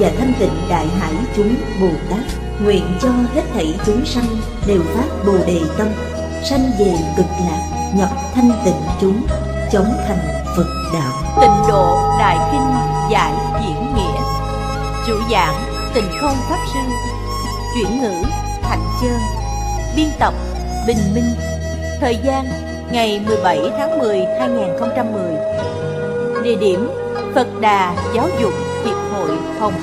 và thanh tịnh đại hải chúng Bồ Tát nguyện cho hết thảy chúng sanh đều phát Bồ đề tâm sanh về cực lạc nhập thanh tịnh chúng chống thành Phật đạo tịnh độ đại kinh giải diễn nghĩa chủ giảng tình không pháp sư chuyển ngữ Thạnh Chơn Biên tập Bình Minh Thời gian ngày 17 tháng 10 2010 Địa điểm Phật Đà Giáo dục Hiệp hội Hồng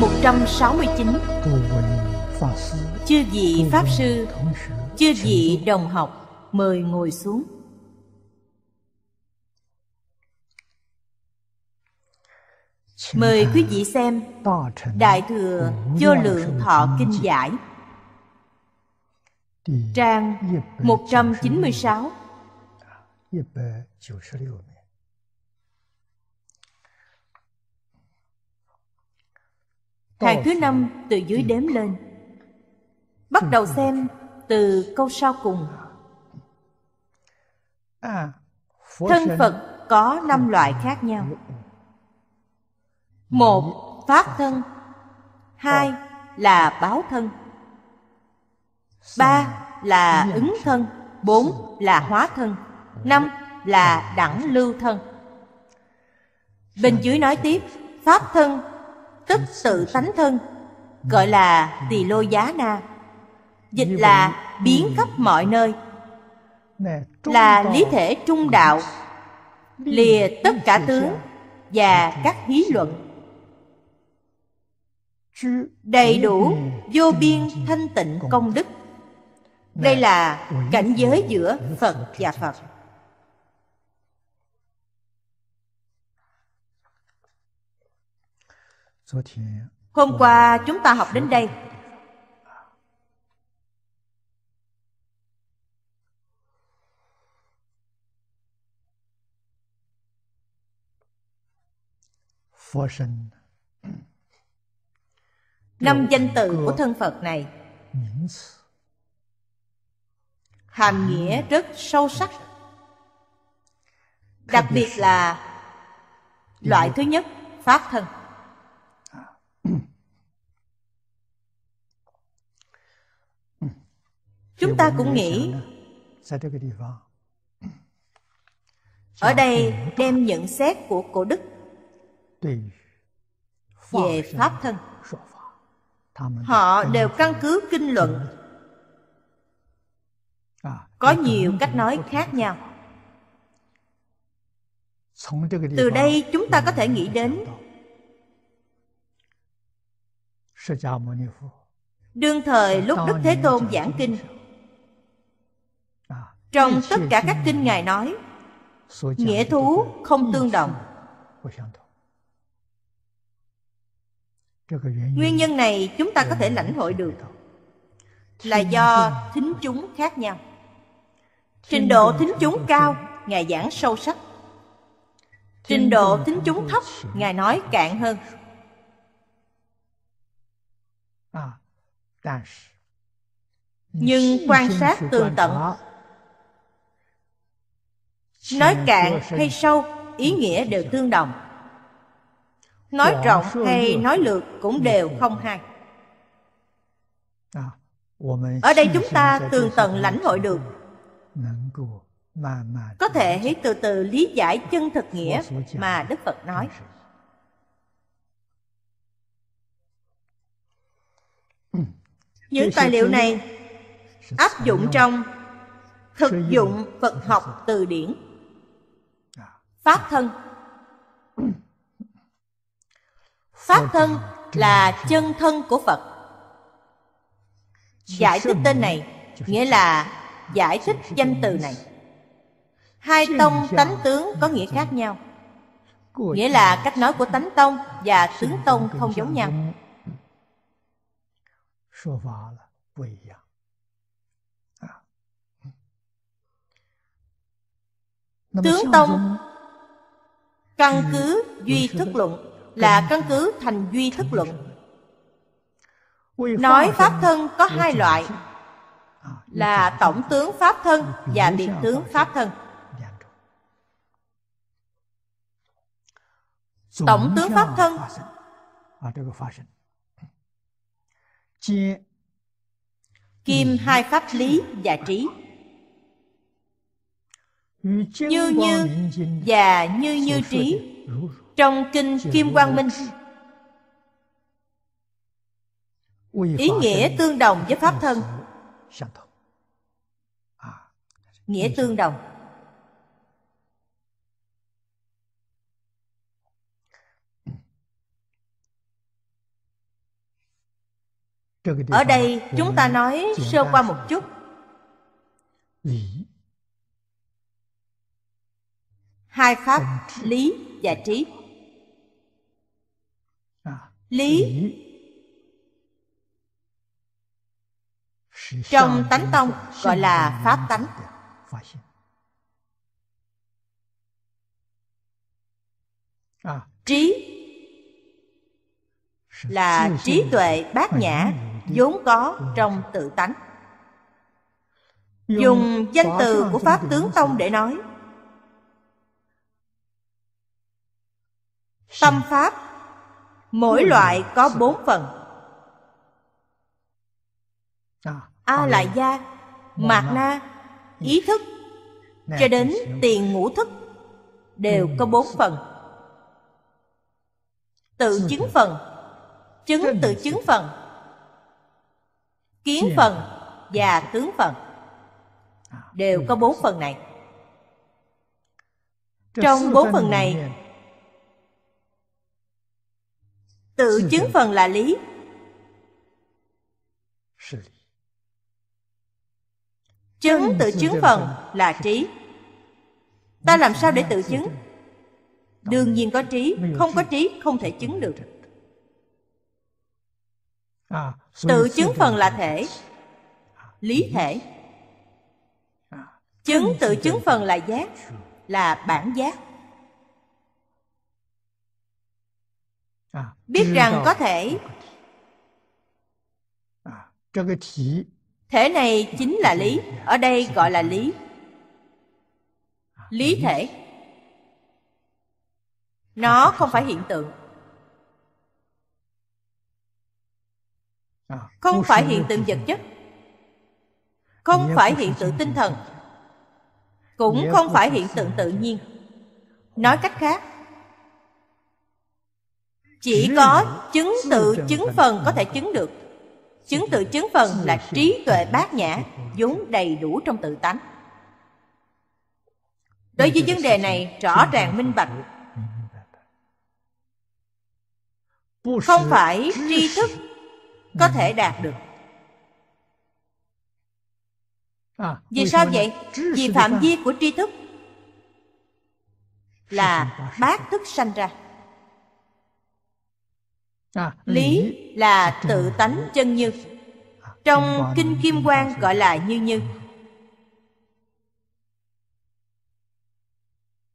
169 Chư vị Pháp Sư Chư vị đồng học Mời ngồi xuống Mời quý vị xem Đại Thừa Vô Lượng Thọ Kinh Giải Trang 196 hàng thứ năm từ dưới đếm lên bắt đầu xem từ câu sau cùng à, thân phật có năm ừ. loại khác nhau ừ. một pháp thân hai là báo thân ba là ứng thân bốn là hóa thân năm là đẳng lưu thân bên dưới nói tiếp pháp thân thích sự tánh thân gọi là tỳ lô giá na dịch là biến khắp mọi nơi là lý thể trung đạo lìa tất cả tướng và các hí luận đầy đủ vô biên thanh tịnh công đức đây là cảnh giới giữa phật và phật Hôm qua chúng ta học đến đây Năm danh từ của thân Phật này Hàm nghĩa rất sâu sắc Đặc biệt là Loại thứ nhất, Pháp thân chúng ta cũng nghĩ ở đây đem nhận xét của cổ đức về pháp thân họ đều căn cứ kinh luận có nhiều cách nói khác nhau từ đây chúng ta có thể nghĩ đến đương thời lúc đức thế tôn giảng kinh trong tất cả các kinh Ngài nói Nghĩa thú không tương đồng Nguyên nhân này chúng ta có thể lãnh hội được Là do thính chúng khác nhau Trình độ thính chúng cao Ngài giảng sâu sắc Trình độ thính chúng thấp Ngài nói cạn hơn à, Nhưng quan sát tường tận Nói cạn hay sâu Ý nghĩa đều tương đồng Nói dạ, rộng hay nói lược Cũng đều không hay à, Ở đây chúng ta tường tận lãnh hội được Có thể hãy từ từ lý giải chân thực nghĩa Mà Đức Phật nói Những tài liệu này áp dụng trong thực dụng Phật học từ điển pháp thân pháp thân là chân thân của phật giải thích tên này nghĩa là giải thích danh từ này hai tông tánh tướng có nghĩa khác nhau nghĩa là cách nói của tánh tông và tướng tông không giống nhau à. À. tướng tông Căn cứ duy thức luận là căn cứ thành duy thức luận. Nói pháp thân có hai loại là tổng tướng pháp thân và biệt tướng pháp thân. Tổng tướng pháp thân kim hai pháp lý và trí như như và như như trí Trong kinh Kim Quang Minh Ý nghĩa tương đồng với Pháp thân Nghĩa tương đồng Ở đây chúng ta nói sơ qua một chút hai pháp lý và trí à, lý trong tánh tông gọi là pháp tánh à. trí là trí tuệ bát nhã vốn có trong tự tánh dùng danh từ của pháp tướng tông để nói Tâm pháp Mỗi ừ. loại có bốn phần à, A la gia Mạt na ừ. Ý thức Cho đến tiền ngũ thức Đều ừ. có bốn phần Tự chứng phần Chứng tự chứng phần Kiến phần Và tướng phần à, Đều có bốn phần này Trong bốn phần này tự chứng phần là lý chứng tự chứng phần là trí ta làm sao để tự chứng đương nhiên có trí không có trí không thể chứng được tự chứng phần à, là thể lý thể à, chứng tự chứng phần là giác là bản giác biết rằng có thể thể à, này chính là lý ở đây gọi là à, lý lý thể nó không phải hiện tượng à, không phải hiện tượng vật chất không phải hiện tượng tinh thần cũng không phải hiện tượng tự nhiên nói cách khác chỉ có chứng tự chứng phần có thể chứng được chứng tự chứng phần là trí tuệ bát nhã vốn đầy đủ trong tự tánh đối với vấn đề này rõ ràng minh bạch không phải tri thức có thể đạt được à, vì sao vậy vì phạm vi của tri thức là bát thức sanh ra À, lý là tự tánh chân như trong kinh kim quang gọi là như như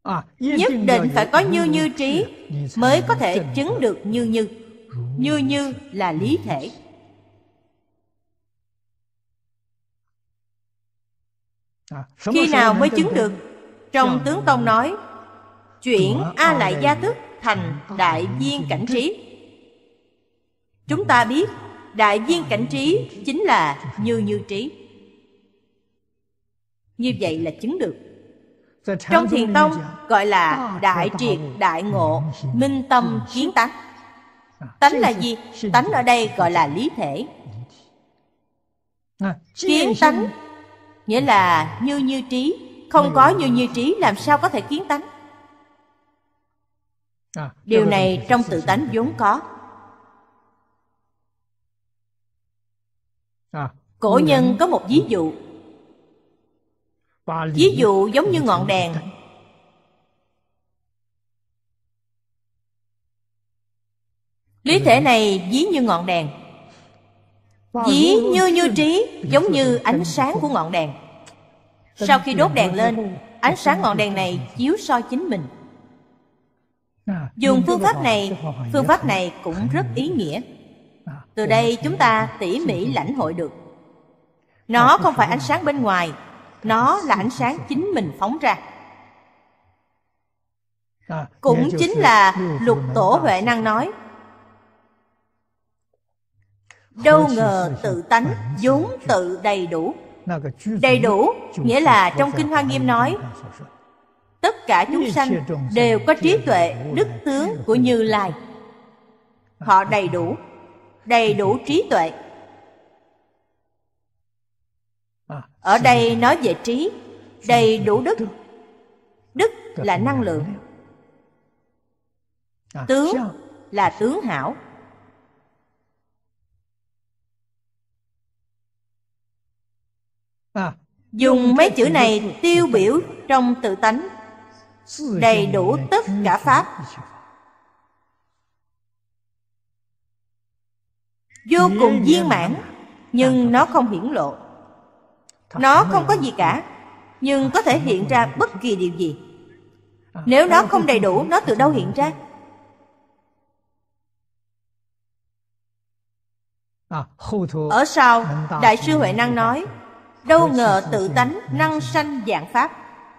à, nhất định phải có như như trí mới có thể chứng được như như như như là lý thể à, khi nào mới chứng được trong tướng tông nói chuyển a lại gia thức thành đại viên cảnh trí Chúng ta biết đại viên cảnh trí chính là như như trí. Như vậy là chứng được. Trong thiền tông gọi là đại triệt đại ngộ, minh tâm kiến tánh. Tánh là gì? Tánh ở đây gọi là lý thể. Kiến tánh nghĩa là như như trí, không có như như trí làm sao có thể kiến tánh điều này trong tự tánh vốn có À, cổ nhân có một ví dụ ví dụ giống như ngọn đèn lý thể này ví như ngọn đèn ví như như trí giống như ánh sáng của ngọn đèn sau khi đốt đèn lên ánh sáng ngọn đèn này chiếu soi chính mình à, dùng phương pháp này phương pháp này cũng rất ý nghĩa từ đây chúng ta tỉ mỉ lãnh hội được nó dạ, không phải ánh sáng bên ngoài nó dạ, là ánh sáng chính mình phóng ra dạ, cũng chính là lục tổ huệ năng nói đâu ngờ tự tánh vốn tự đầy đủ đầy đủ nghĩa là trong kinh hoa nghiêm nói tất cả chúng sanh đều có trí tuệ đức tướng của như lai họ đầy đủ đầy đủ trí tuệ ở đây nói về trí đầy đủ đức đức là năng lượng tướng là tướng hảo dùng mấy chữ này tiêu biểu trong tự tánh đầy đủ tất cả pháp vô cùng viên mãn nhưng nó không hiển lộ nó không có gì cả nhưng có thể hiện ra bất kỳ điều gì à, nếu nó không đầy đủ nó từ đâu hiện ra à, ở sau đại sư huệ năng nói đâu ngờ tự tánh năng sanh dạng pháp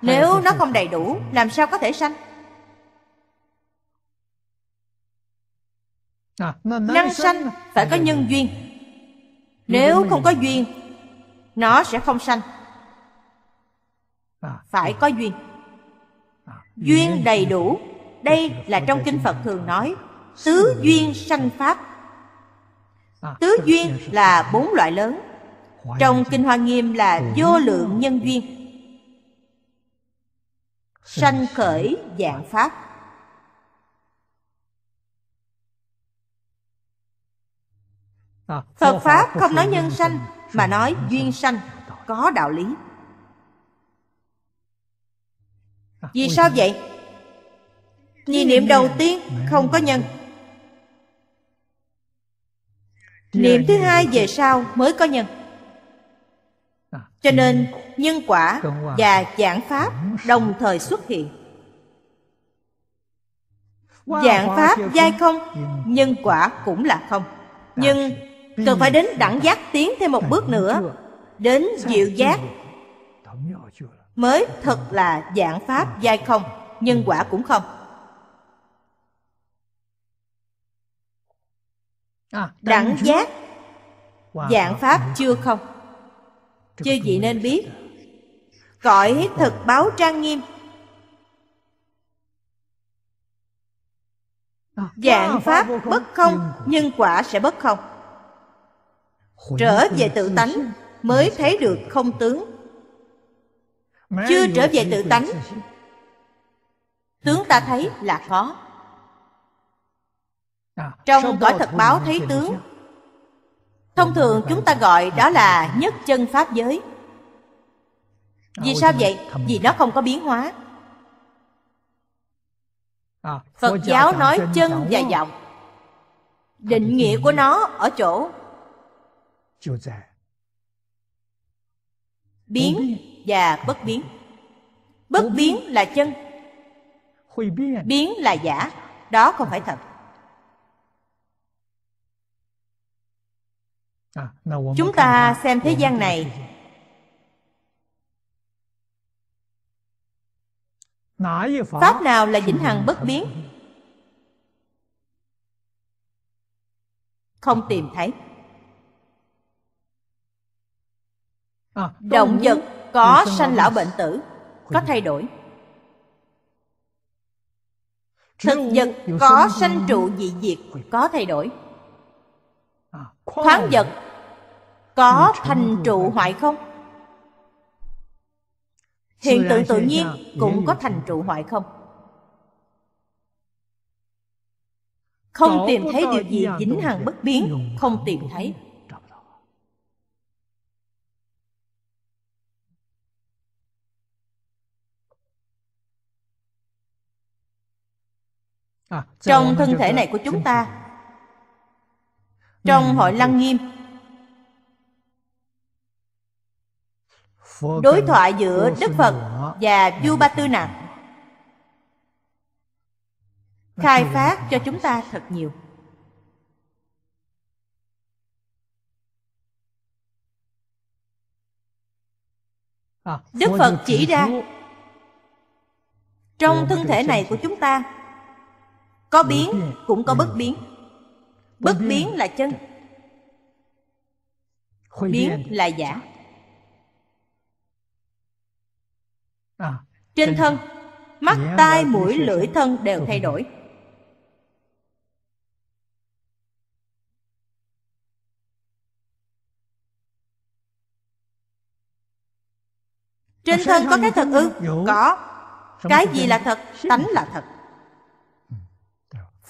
nếu nó không đầy đủ làm sao có thể sanh À, năng sanh phải có nhân duyên nếu không có duyên nó sẽ không sanh à, phải có duyên à, duyên đầy đủ đây là trong kinh phật thường nói tứ duyên sanh pháp tứ duyên là bốn loại lớn trong kinh hoa nghiêm là vô lượng nhân duyên sanh khởi dạng pháp Ờ, phật pháp không nói nhân sanh mà nói duyên sanh có đạo lý à, vì sao vậy vì niệm đầu tiên không có nhân niệm thứ hai về sau mới có nhân à, cho nên nhân quả và giảng pháp đồng thời xuất hiện giảng pháp dai không nhân quả cũng là không à, nhưng Cần phải đến đẳng giác tiến thêm một bước nữa Đến diệu giác Mới thật là dạng pháp giai không Nhân quả cũng không à, Đẳng giác Dạng pháp chưa không chưa vị nên biết Cõi thực báo trang nghiêm Dạng à, pháp bất không Nhân quả sẽ bất không trở về à, tự tánh mới thấy được không tướng chưa trở về tự tánh tướng ta thấy là khó trong cõi thật báo thấy tướng thông thường chúng ta gọi đó là nhất chân pháp giới à, vì sao vậy vì nó không có biến hóa à, phật giáo nói chân và giọng định nghĩa của nó ở chỗ biến và bất biến bất biến là chân biến là giả đó không phải thật à, chúng ta xem thế gian này pháp nào là vĩnh hằng bất biến không tìm thấy À, động vật có sanh lão bệnh tử có thay đổi thực vật có sanh trụ dị diệt có thay đổi à, khoáng vật có thành trụ hoại không hiện tượng tự nhiên cũng có thành trụ hoại không không tìm thấy điều gì à, dính hàng bất biến không tìm thấy À, trong thân thể này của chúng ta trong ừ, hội lăng nghiêm đối thoại giữa đức phật và du ba tư nạn khai phát cho chúng ta thật nhiều à, đức phật chỉ ra trong thân thể này của chúng ta có biến cũng có bất biến Bất biến là chân Biến là giả à, Trên thân Mắt, dạ, tai, vâng, mũi, lưỡi, thân đều thay đổi Trên thân có cái thật ư? Dạ. Có Cái gì là thật? Tánh là thật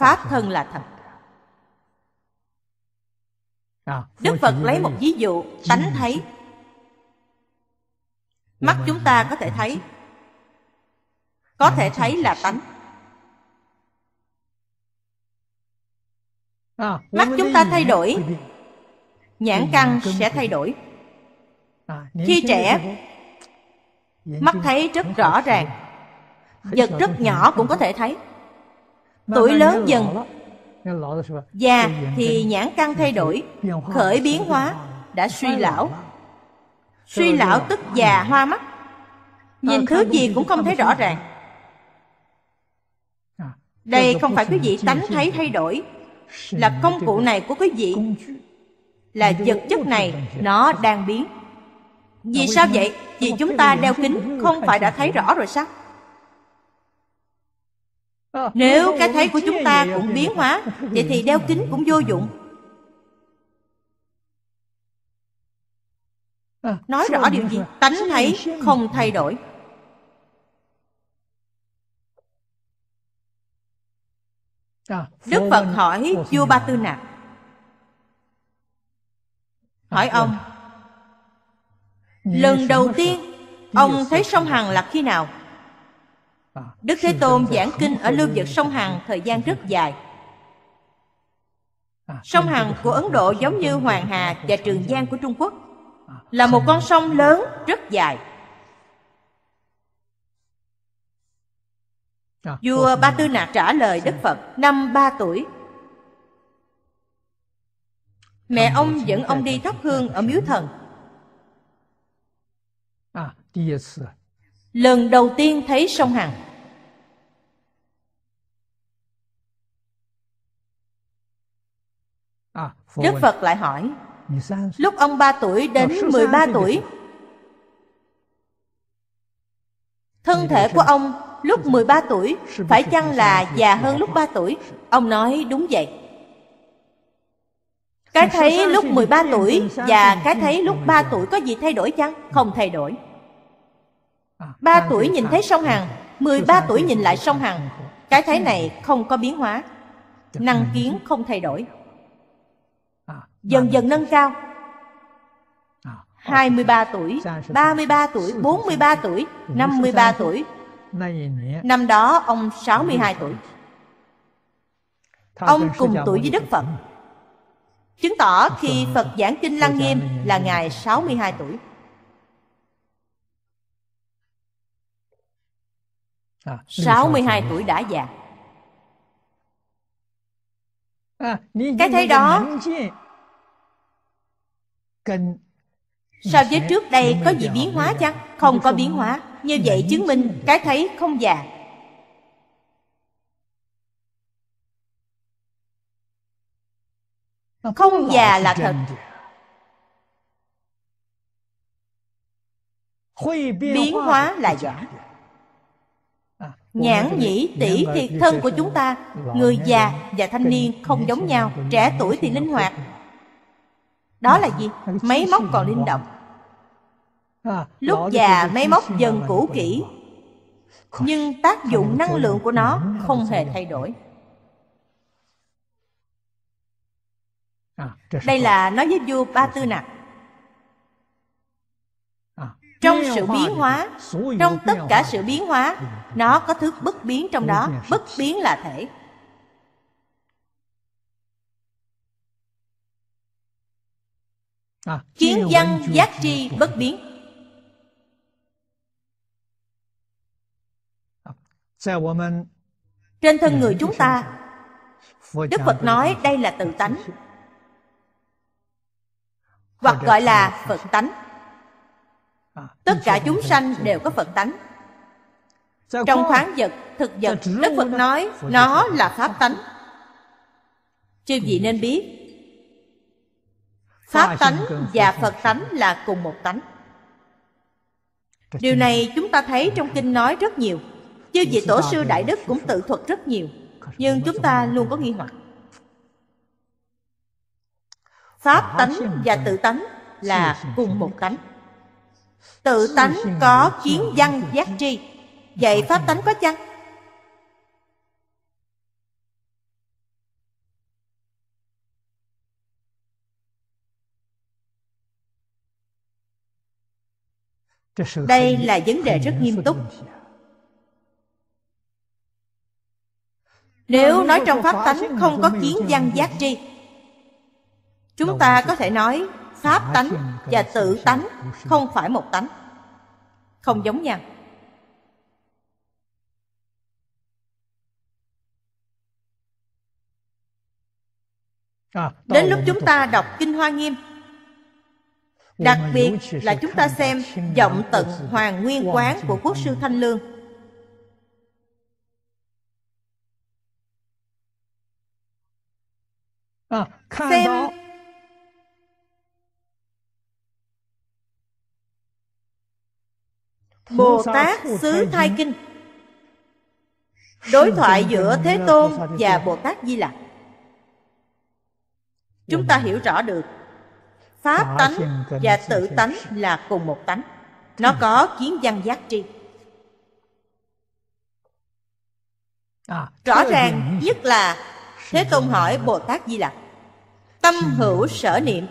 pháp thân là thật đức phật lấy một ví dụ tánh thấy dạ mắt vâng, chúng ta dạ có thể vâng, thấy có dạ thể vâng, thấy là tánh mắt chúng ta thay đổi nhãn căn sẽ thay đổi khi trẻ mắt thấy rất rõ ràng vật rất nhỏ cũng có thể thấy tuổi lớn dần già thì nhãn căn thay đổi khởi biến hóa đã suy lão suy lão tức già hoa mắt nhìn thứ gì cũng không thấy rõ ràng à, đây không phải quý vị tánh thấy thay đổi là công cụ này của quý vị là vật chất này nó đang biến vì sao vậy vì chúng ta đeo kính không phải đã thấy rõ rồi sao Ờ, Nếu cái thấy của chúng ta cũng biến hóa Vậy thì đeo kính cũng vô dụng ờ, Nói rõ điều gì Tánh thấy không thay đổi ờ, Đức Phật hỏi vua Ba Tư Nạc Hỏi ông Lần đầu tiên Ông thấy sông Hằng là khi nào? Đức Thế Tôn giảng kinh ở lưu vực sông Hằng thời gian rất dài. Sông Hằng của Ấn Độ giống như Hoàng Hà và Trường Giang của Trung Quốc là một con sông lớn rất dài. Vua Ba Tư Nạc trả lời Đức Phật năm ba tuổi. Mẹ ông dẫn ông đi thắp hương ở miếu thần lần đầu tiên thấy sông Hằng. Đức Phật lại hỏi, lúc ông ba tuổi đến mười ba tuổi, thân thể của ông lúc mười ba tuổi phải chăng là già hơn lúc ba tuổi? Ông nói đúng vậy. Cái thấy lúc mười ba tuổi và cái thấy lúc ba tuổi có gì thay đổi chăng? Không thay đổi. 3 tuổi nhìn thấy sông Hằng 13 tuổi nhìn lại sông Hằng Cái thấy này không có biến hóa Năng kiến không thay đổi à, Dần dần nâng cao 23 à, tuổi, 33 tuổi, 43 tuổi, 53 tuổi Năm đó ông 62 tuổi Ông cùng tuổi với Đức Phật Chứng tỏ khi Phật giảng kinh Lăng Nghiêm là Ngài 62 tuổi 62 à, tuổi đã già à, Cái thấy đó So với trước đây có gì biến hóa chăng? Không có biến hóa Như vậy chứng minh cái thấy không già Không già là thật Biến hóa là giả Nhãn nhĩ tỷ thiệt thân của chúng ta Người già và thanh niên không giống nhau Trẻ tuổi thì linh hoạt Đó là gì? Máy móc còn linh động Lúc già máy móc dần cũ kỹ Nhưng tác dụng năng lượng của nó không hề thay đổi Đây là nói với vua Ba Tư Nặc trong sự biến hóa trong tất cả sự biến hóa nó có thứ bất biến trong đó bất biến là thể kiến à, văn giác tri bất biến à, trên thân người chúng ta đức phật nói đây là tự tánh hoặc gọi là phật tánh Ờ, tất cả chúng sanh đều có phật tánh trong khoáng vật thực vật đức phật nói nó là pháp tánh chư vị nên biết pháp tánh và phật tánh là cùng một tánh điều này chúng ta thấy trong kinh nói rất nhiều chư vị tổ sư đại đức cũng tự thuật rất nhiều nhưng chúng ta luôn có nghi hoặc pháp tánh và tự tánh là cùng một tánh Tự tánh có kiến văn giác tri Vậy Pháp tánh có chăng? Đây là vấn đề rất nghiêm túc Nếu ờ, nói trong Pháp tánh không có kiến văn giác tri Chúng ta có thể nói pháp tánh và tự tánh không phải một tánh không giống nhau à, đến lúc chúng ta đọc kinh hoa nghiêm đặc biệt là chúng ta xem giọng tận hoàng nguyên quán của quốc sư thanh lương à, xem Bồ Tát sứ Thai Kinh Đối thoại giữa Thế Tôn và Bồ Tát Di Lặc Chúng ta hiểu rõ được Pháp dạ, tánh và tự tánh là cùng một tánh Nó có kiến văn giác tri à, Rõ ràng nhất là Thế Tôn hỏi Bồ Tát Di Lặc Tâm hữu sở niệm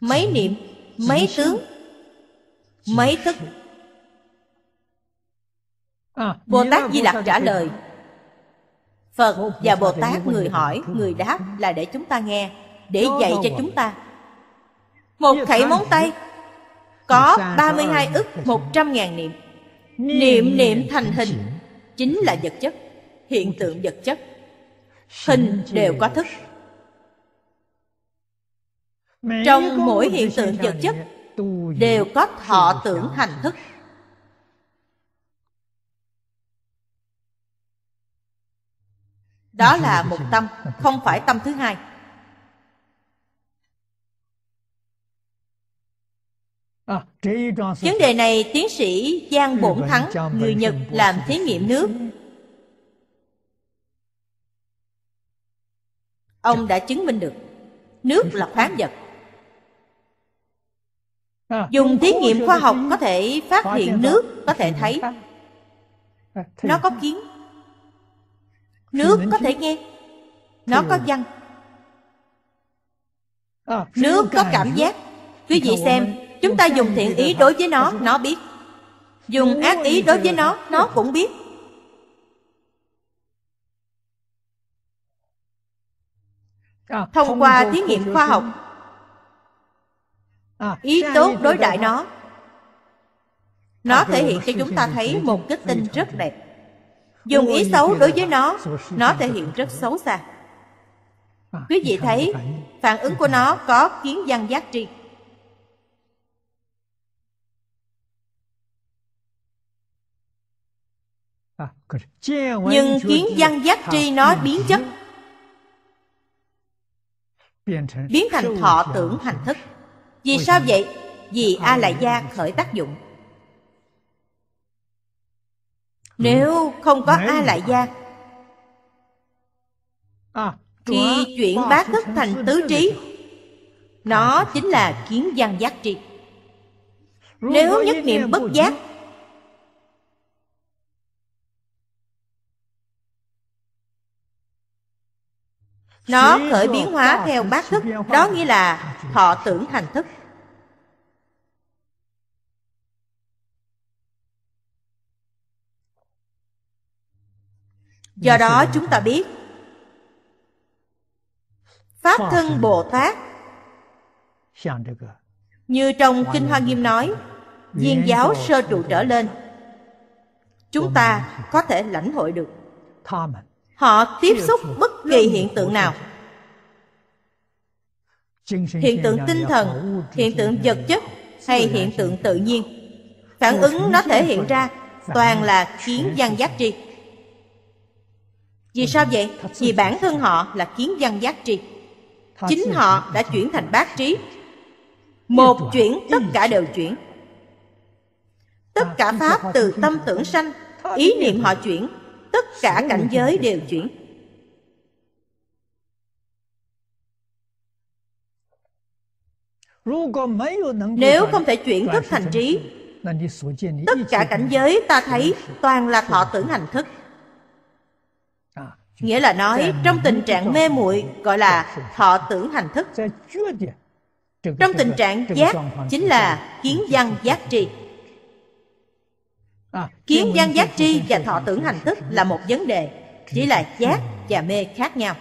Mấy niệm, mấy tướng Mấy thức à, Bồ Tát Di Lặc trả lời Phật và Bồ Tát người hỏi, người đáp là để chúng ta nghe Để dạy cho chúng ta Một khẩy móng tay Có 32 ức 100 ngàn niệm Niệm niệm thành hình Chính là vật chất Hiện tượng vật chất Hình đều có thức Trong mỗi hiện tượng vật chất đều có thọ tưởng hành thức đó là một tâm không phải tâm thứ hai à, Vấn đề này tiến sĩ Giang Bổn Thắng, người Nhật làm thí nghiệm nước. Ông đã chứng minh được nước là khoáng vật. À, dùng thí nghiệm khoa học có thể phát hiện nước có thể thấy à, nó có kiến nước có thể nghe nó có văn à, nước có cảm giác quý vị xem chúng ta dùng thiện ý đối với nó nó biết dùng ác ý đối với nó nó cũng biết thông qua thí nghiệm khoa học À, ý tốt đối đại nó nó thể hiện cho chúng ta thấy một cái tin rất đẹp dùng ý xấu đối với nó nó thể hiện rất xấu xa quý vị thấy phản ứng của nó có kiến văn giác tri à, nhưng kiến văn giác tri nó biến chất biến thành thọ tưởng hành thức vì sao vậy? Vì A Lại Gia khởi tác dụng Nếu ừ. không có A Lại Gia à, Thì chuyển bát thức thành tứ trí Nó à. chính là kiến gian giác trị Nếu nhất niệm bất giác Nó khởi biến hóa theo bát thức Đó nghĩa là thọ tưởng hành thức Do đó chúng ta biết Pháp thân Bồ Tát Như trong Kinh Hoa Nghiêm nói Viên giáo sơ trụ trở lên Chúng ta có thể lãnh hội được Họ tiếp xúc bất kỳ hiện tượng nào Hiện tượng tinh thần, hiện tượng vật chất hay hiện tượng tự nhiên Phản ứng nó thể hiện ra toàn là kiến văn giác tri Vì sao vậy? Vì bản thân họ là kiến văn giác tri Chính họ đã chuyển thành bác trí Một chuyển tất cả đều chuyển à, Tất cả Pháp từ tâm tưởng sanh Ý niệm họ chuyển tất cả cảnh giới đều chuyển nếu không thể chuyển thức thành trí tất cả cảnh giới ta thấy toàn là thọ tưởng hành thức nghĩa là nói trong tình trạng mê muội gọi là thọ tưởng hành thức trong tình trạng giác chính là kiến văn giác trị Ờ, Kiến gian giác tri và thọ tưởng hành tức là một vấn đề Chỉ là giác và mê khác nhau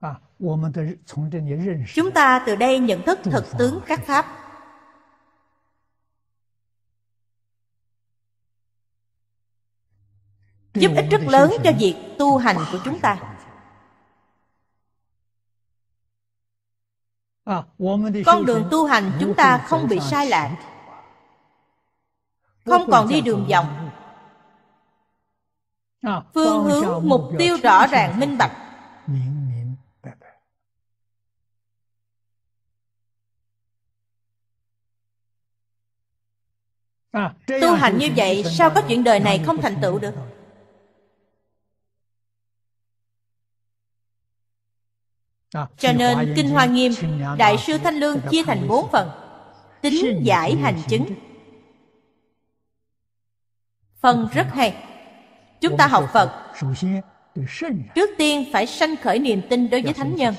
ờ, Chúng ta từ đây nhận thức thực tướng các pháp Giúp ích rất lớn cho việc tu hành của chúng ta ờ, Con đường tu hành chúng ta không bị sai lạc không còn đi đường vòng à, phương hướng mục tiêu rõ ràng minh bạch à, tu hành như vậy sao có chuyện đời này à, không thành tựu được cho nên kinh hoa nghiêm đại sư thanh lương chia thành bốn phần tính giải hành chứng phần rất hay chúng ta học phật trước tiên phải sanh khởi niềm tin đối với thánh nhân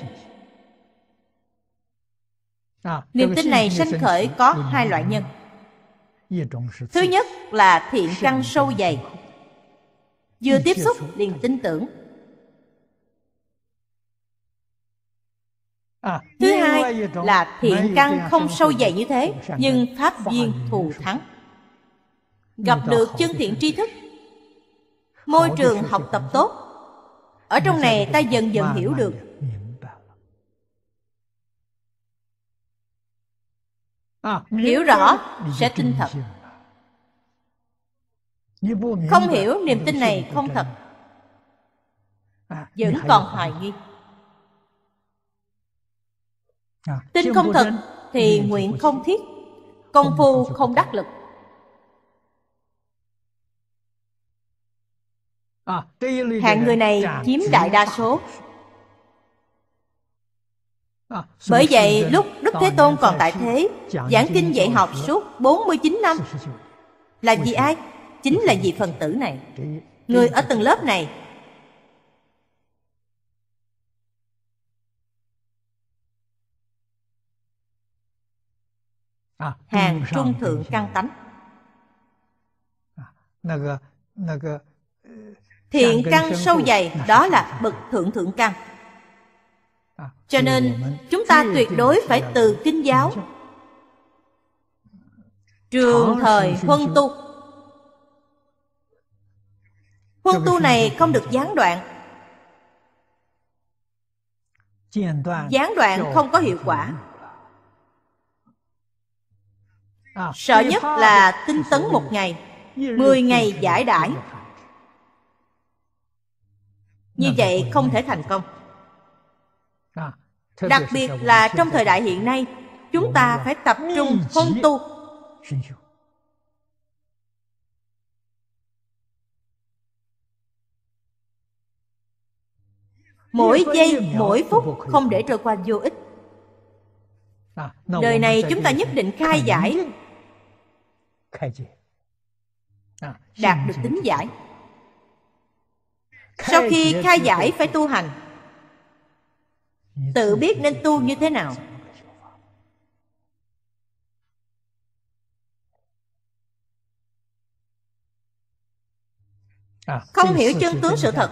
niềm tin này sanh khởi có hai loại nhân thứ nhất là thiện căn sâu dày vừa tiếp xúc liền tin tưởng thứ hai là thiện căn không sâu dày như thế nhưng pháp viên thù thắng gặp được chân thiện tri thức môi trường học tập tốt ở trong này ta dần dần hiểu được à, hiểu rõ sẽ tin thật không hiểu niềm tin này không thật à, vẫn còn hoài nghi à, tin không thật thì nguyện không thiết công phu không đắc lực À, hạng người này chiếm đại đa số à, bởi vậy lúc Đức Thế Tôn còn tại thế Giảng kinh dạy học suốt 49 năm Là vì ai? Chính là vì phần tử này Người ở tầng lớp này à, Hàng trung thượng căn tánh Thiện căn sâu dày đó là bậc thượng thượng căn. À, cho nên chúng ta tuyệt đối phải từ kinh giáo Trường thời huân tu Huân tu này không được gián đoạn Gián đoạn không có hiệu quả à, Sợ nhất là tinh tấn một ngày Mười ngày giải đãi như vậy không thể thành công à, đặc biệt là trong thời đại hiện nay chúng ta phải tập trung hôn tu mỗi giây mỗi phút không để trôi qua vô ích à, đời này chúng ta nhất định khai giải à, đạt được tính giải sau khi khai giải phải tu hành Tự biết nên tu như thế nào à, Không hiểu chân tướng sự thật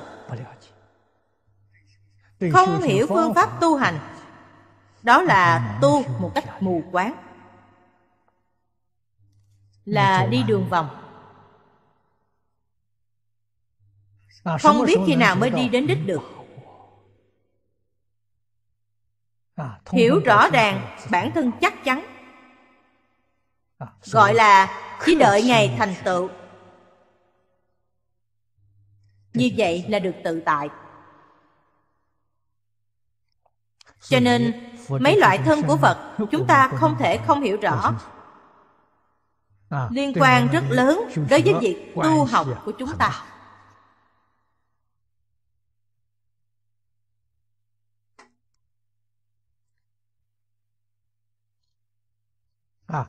Không hiểu phương pháp tu hành Đó là tu một cách mù quáng Là đi đường vòng không biết khi nào mới đi đến đích được à, hiểu rõ ràng bản thân chắc chắn à, gọi là chỉ đợi ngày thành tựu như vậy là được tự tại cho nên mấy loại thân của phật chúng ta không thể không hiểu rõ à, liên quan rất lớn đối với việc tu học của chúng ta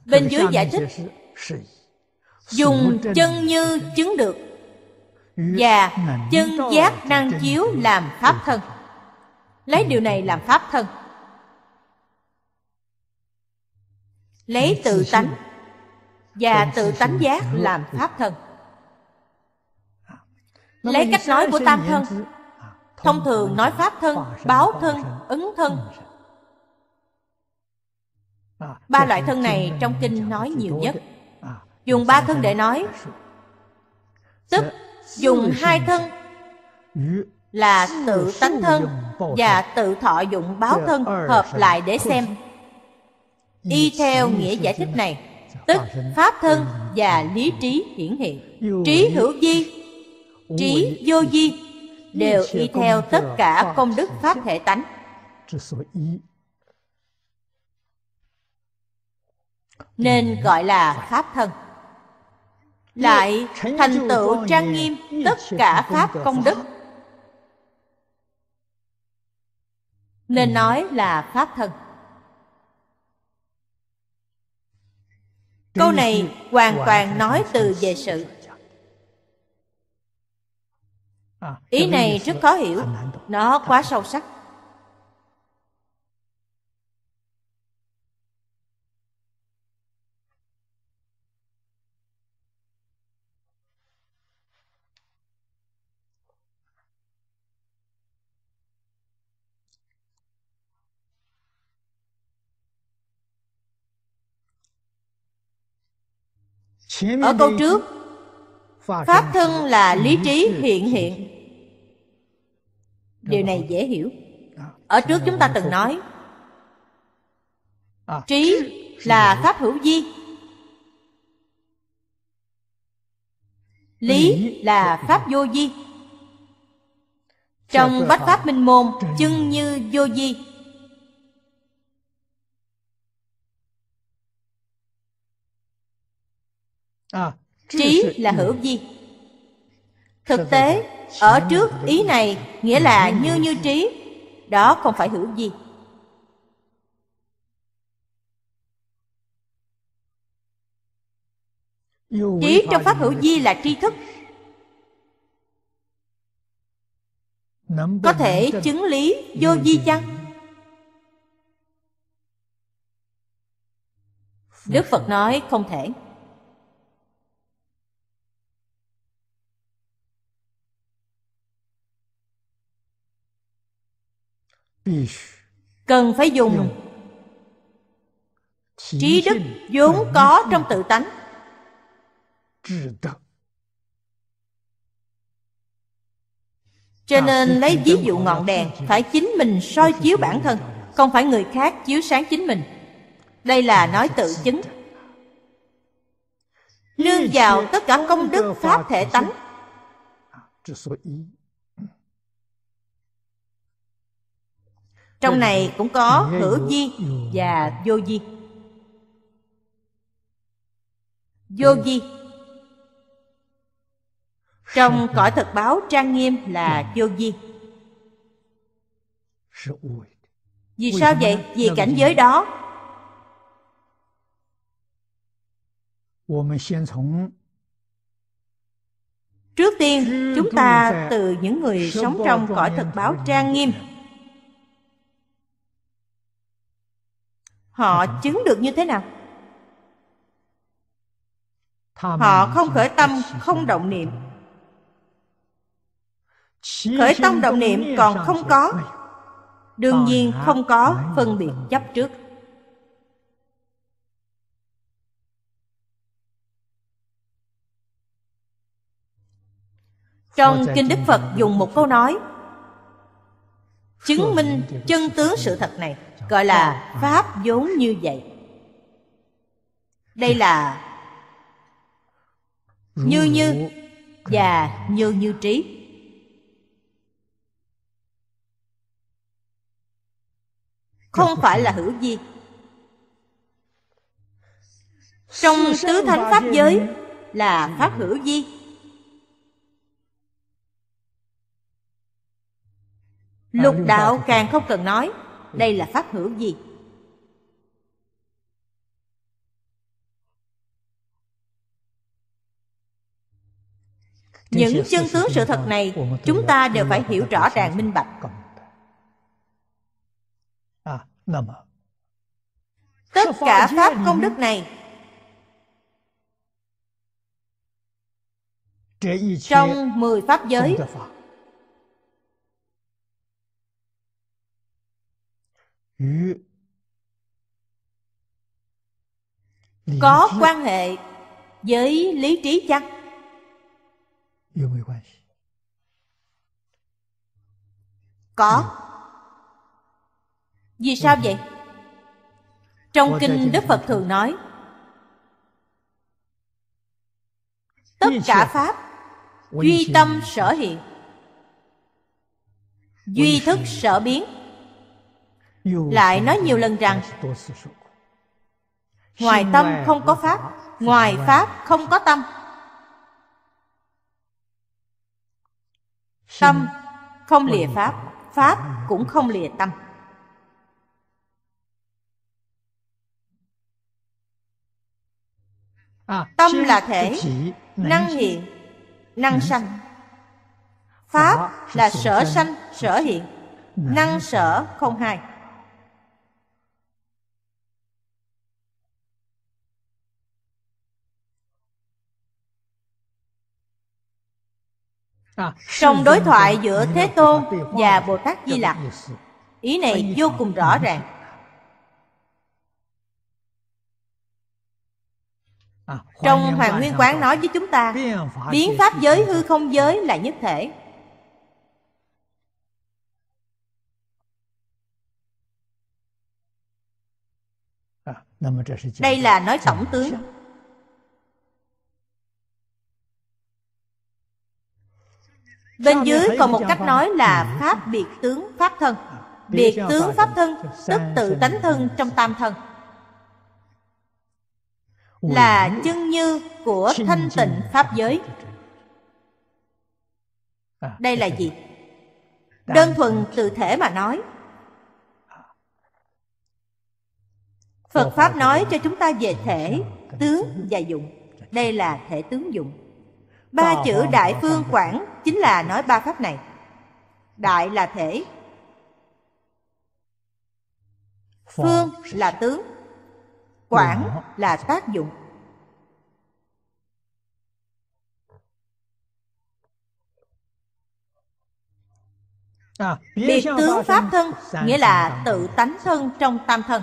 Bên dưới giải thích Dùng chân như chứng được Và chân giác năng chiếu làm pháp thân Lấy điều này làm pháp thân Lấy tự tánh Và tự tánh giác làm pháp thân à, Lấy cách nói của tam thân à, Thông thường nói pháp thân, báo thân, ứng thân ừ, ba loại thân này trong kinh nói nhiều nhất à, dùng ba thân để nói tức dùng hai thân là tự tánh thân và tự thọ dụng báo thân hợp lại để xem y theo nghĩa giải thích này tức pháp thân và lý trí hiển hiện trí hữu di trí vô di đều y theo tất cả công đức pháp thể tánh nên ừ. gọi là pháp thân lại thành tựu trang nghiêm tất cả pháp công đức nên ừ. nói là pháp thân câu này hoàn toàn nói từ về sự à, ý này rất khó hiểu nó quá sâu sắc Ở câu trước Pháp thân là lý trí hiện hiện Điều này dễ hiểu à, Ở trước chúng ta từng nói à, Trí là pháp hữu vi Lý là pháp vô vi Trong Bách Pháp Minh Môn Chân như vô vi À, trí là hữu gì? thực tế ở trước ý này nghĩa là như như trí đó không phải hữu gì. trí trong pháp hữu di là tri thức có thể chứng lý vô di chăng đức phật nói không thể cần phải dùng trí đức vốn có trong tự tánh cho nên lấy ví dụ ngọn đèn phải chính mình soi chiếu bản thân không phải người khác chiếu sáng chính mình đây là nói tự chứng nương vào tất cả công đức pháp thể tánh trong này cũng có hữu di và vô di vô di trong cõi thực báo trang nghiêm là vô di vì sao vậy vì cảnh giới đó trước tiên chúng ta từ những người sống trong cõi thực báo trang nghiêm họ chứng được như thế nào họ không khởi tâm không động niệm khởi tâm động niệm còn không có đương nhiên không có phân biệt chấp trước trong kinh đức phật dùng một câu nói chứng minh chân tướng sự thật này gọi là pháp vốn như vậy đây là như như và như như trí không phải là hữu vi trong tứ thánh pháp giới là pháp hữu vi lục đạo càng không cần nói đây là pháp hữu gì những chân tướng sự thật này chúng ta đều phải hiểu rõ ràng minh bạch à, tất cả pháp công đức này trong mười pháp giới có quan hệ với lý trí chăng? Có. Ừ. Vì ừ. sao vậy? Trong kinh Đức Phật thường nói Tất cả Pháp Duy tâm sở hiện Duy thức sở biến lại nói nhiều lần rằng ngoài tâm không có pháp ngoài pháp không có tâm tâm không lìa pháp pháp cũng không lìa tâm tâm là thể năng hiện năng sanh pháp là sở sanh sở hiện năng sở không hai Trong ờ, đối thoại giữa Thế Tôn và Bồ Tát Di Lặc Ý này vô cùng rõ ràng à, Trong Hoàng Nguyên Quán nói với chúng ta Biến pháp giới hư không giới là nhất thể à, Đây là nói tổng tướng Bên dưới còn một cách nói là Pháp biệt tướng Pháp thân Biệt tướng Pháp thân Tức tự tánh thân trong tam thân Là chân như của thanh tịnh Pháp giới à, Đây là gì? Đơn thuần từ thể mà nói Phật Pháp nói cho chúng ta về thể, tướng và dụng Đây là thể tướng dụng Ba chữ Đại Phương Quảng chính là nói ba pháp này. Đại là thể, phương là tướng, quảng là tác dụng. À, Biệt tướng pháp thân nghĩa là tự tánh thân trong tam thân.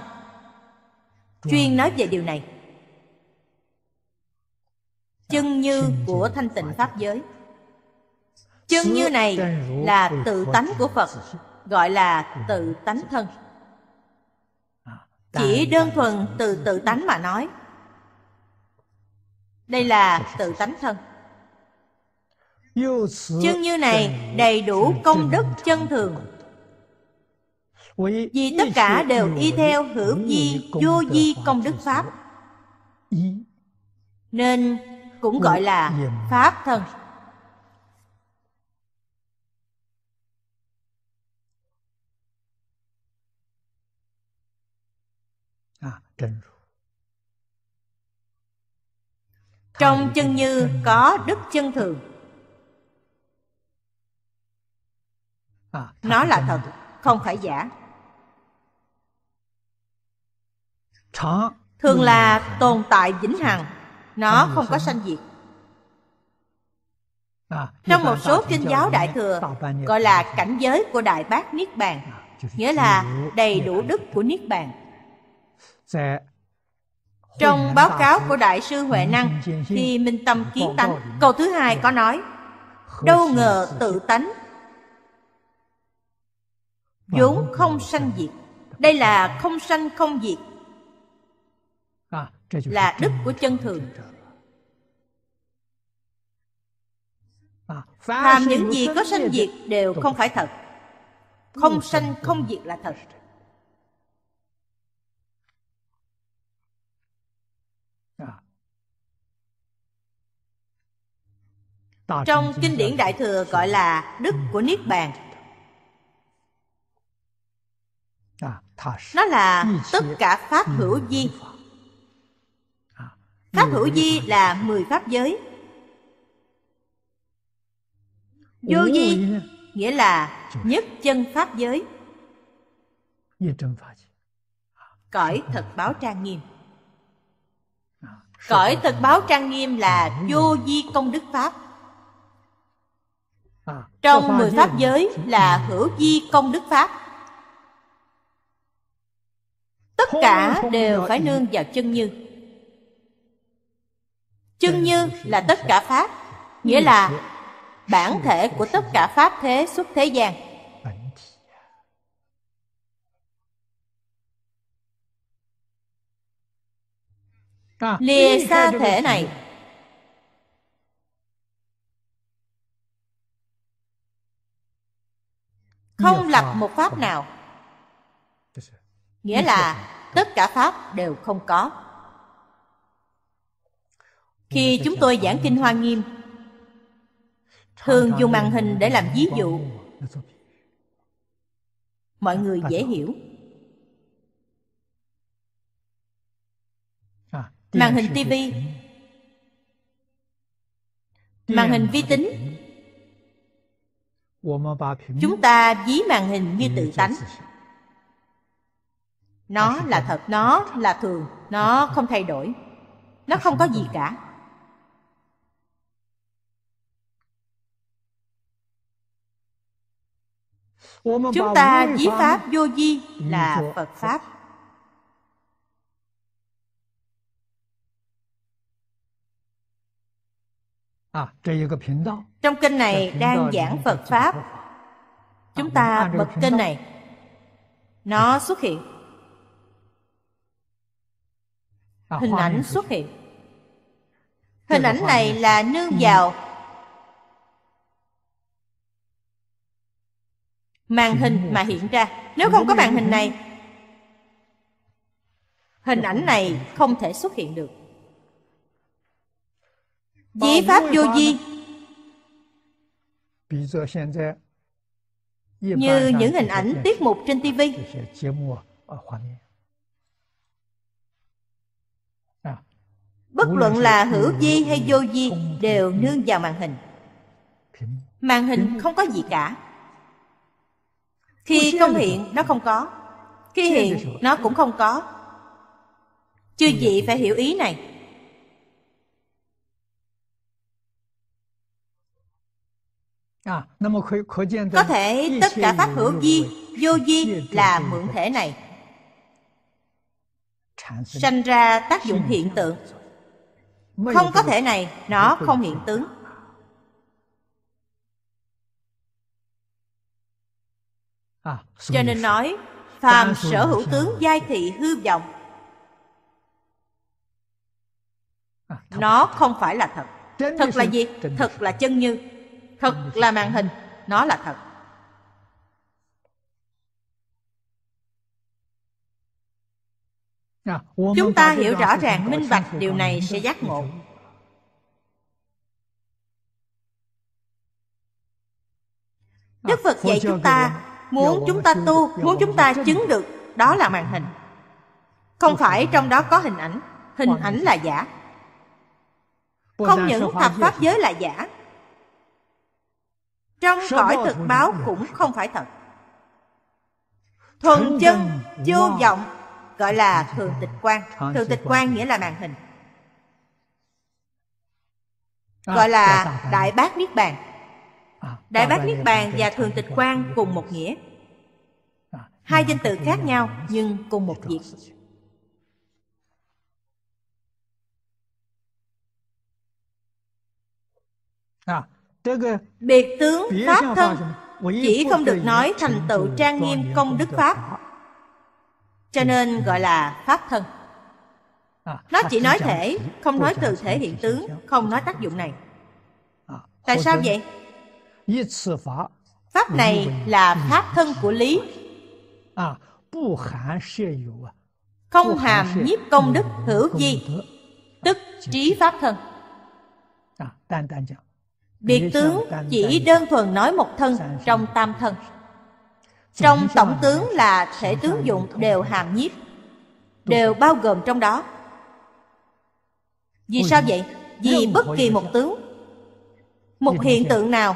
Chuyên nói về điều này chân như của thanh tịnh pháp giới chân như này là tự tánh của phật gọi là tự tánh thân à, chỉ đơn thuần từ tự tánh mà nói đây là tự tánh thân chân như này đầy đủ công đức chân thường vì tất cả đều y theo hữu di vô di công đức pháp nên cũng gọi là pháp thân à, trong chân như có đức chân thường à, nó là thật không phải giả thường là tồn tại vĩnh hằng nó không có sanh diệt à, trong một số kinh giáo đại thừa gọi là cảnh giới của đại bác niết bàn à, nghĩa là đầy đủ đức của niết bàn trong báo cáo của đại sư huệ năng thì minh tâm kiến tánh câu thứ hai dạ. có nói đâu ngờ tự tánh vốn không sanh diệt đây là không sanh không diệt là đức của chân thường à, Phàm những gì có sanh diệt đều không phải thật Không sanh không diệt là thật à. Trong kinh điển Đại Thừa gọi là Đức của Niết Bàn à, Nó là tất cả Pháp hữu vi Pháp hữu ừ, di là mười pháp giới Vô di nghĩa là nhất chân pháp giới Cõi thật báo trang nghiêm à, Cõi thật báo trang nghiêm là vô di công đức Pháp à, Trong mười Pháp giới là hữu di công đức Pháp Tất cả đều phải nương vào chân như Chân như là tất cả Pháp Nghĩa là bản thể của tất cả Pháp thế xuất thế gian Lìa xa thể này Không lập một Pháp nào Nghĩa là tất cả Pháp đều không có khi chúng tôi giảng kinh hoa nghiêm thường dùng màn hình để làm ví dụ mọi người dễ hiểu à, màn hình tivi màn hình vi tính chúng ta ví màn hình như tự tánh nó là thật nó là thường nó không thay đổi nó không có gì cả Chúng ta dí Pháp vô di là Phật Pháp à, Trong kênh này đang giảng Phật Pháp Chúng à, ta à, bật kênh này Nó xuất hiện Hình ảnh xuất hiện Hình ảnh này là nương ừ. vào màn hình mà hiện ra nếu không có màn hình này hình ảnh này không thể xuất hiện được dĩ pháp vô di như những hình ảnh tiết mục trên tv bất luận là hữu di hay vô di đều nương vào màn hình màn hình không có gì cả khi không hiện nó không có Khi hiện nó cũng không có Chư vị phải hiểu ý này à, Có thể tất cả pháp hữu di, vô di là mượn thể này Sanh ra tác dụng hiện tượng Không có thể này, nó không hiện tướng À, Cho nên nói Phàm sở hữu tướng giai thị hư vọng à, Nó không phải là thật Thật là gì? Thật là chân như Thật là màn hình Nó là thật à, Chúng ta hiểu rõ ràng minh bạch điều này sẽ giác ngộ Đức Phật dạy chúng ta Muốn chúng ta tu Muốn chúng ta chứng được Đó là màn hình Không phải trong đó có hình ảnh Hình ảnh là giả Không những thập pháp giới là giả Trong cõi thực báo cũng không phải thật Thuần chân vô vọng Gọi là thường tịch quan Thường tịch quan nghĩa là màn hình à, Gọi là đại bác niết bàn Đại Bác Niết Bàn và Thường Tịch quan cùng một nghĩa Hai danh từ khác nhau nhưng cùng một việc Biệt tướng Pháp thân chỉ không được nói thành tựu trang nghiêm công đức Pháp Cho nên gọi là Pháp thân Nó chỉ nói thể, không nói từ thể hiện tướng, không nói tác dụng này Tại sao vậy? Pháp này là pháp thân của lý Không hàm nhiếp công đức hữu di Tức à, trí pháp thân à, Biệt tướng chỉ đơn thuần nói một thân trong tam thân Trong tổng tướng là thể tướng dụng đều hàm nhiếp Đều bao gồm trong đó Vì sao vậy? Vì bất kỳ một tướng Một hiện tượng nào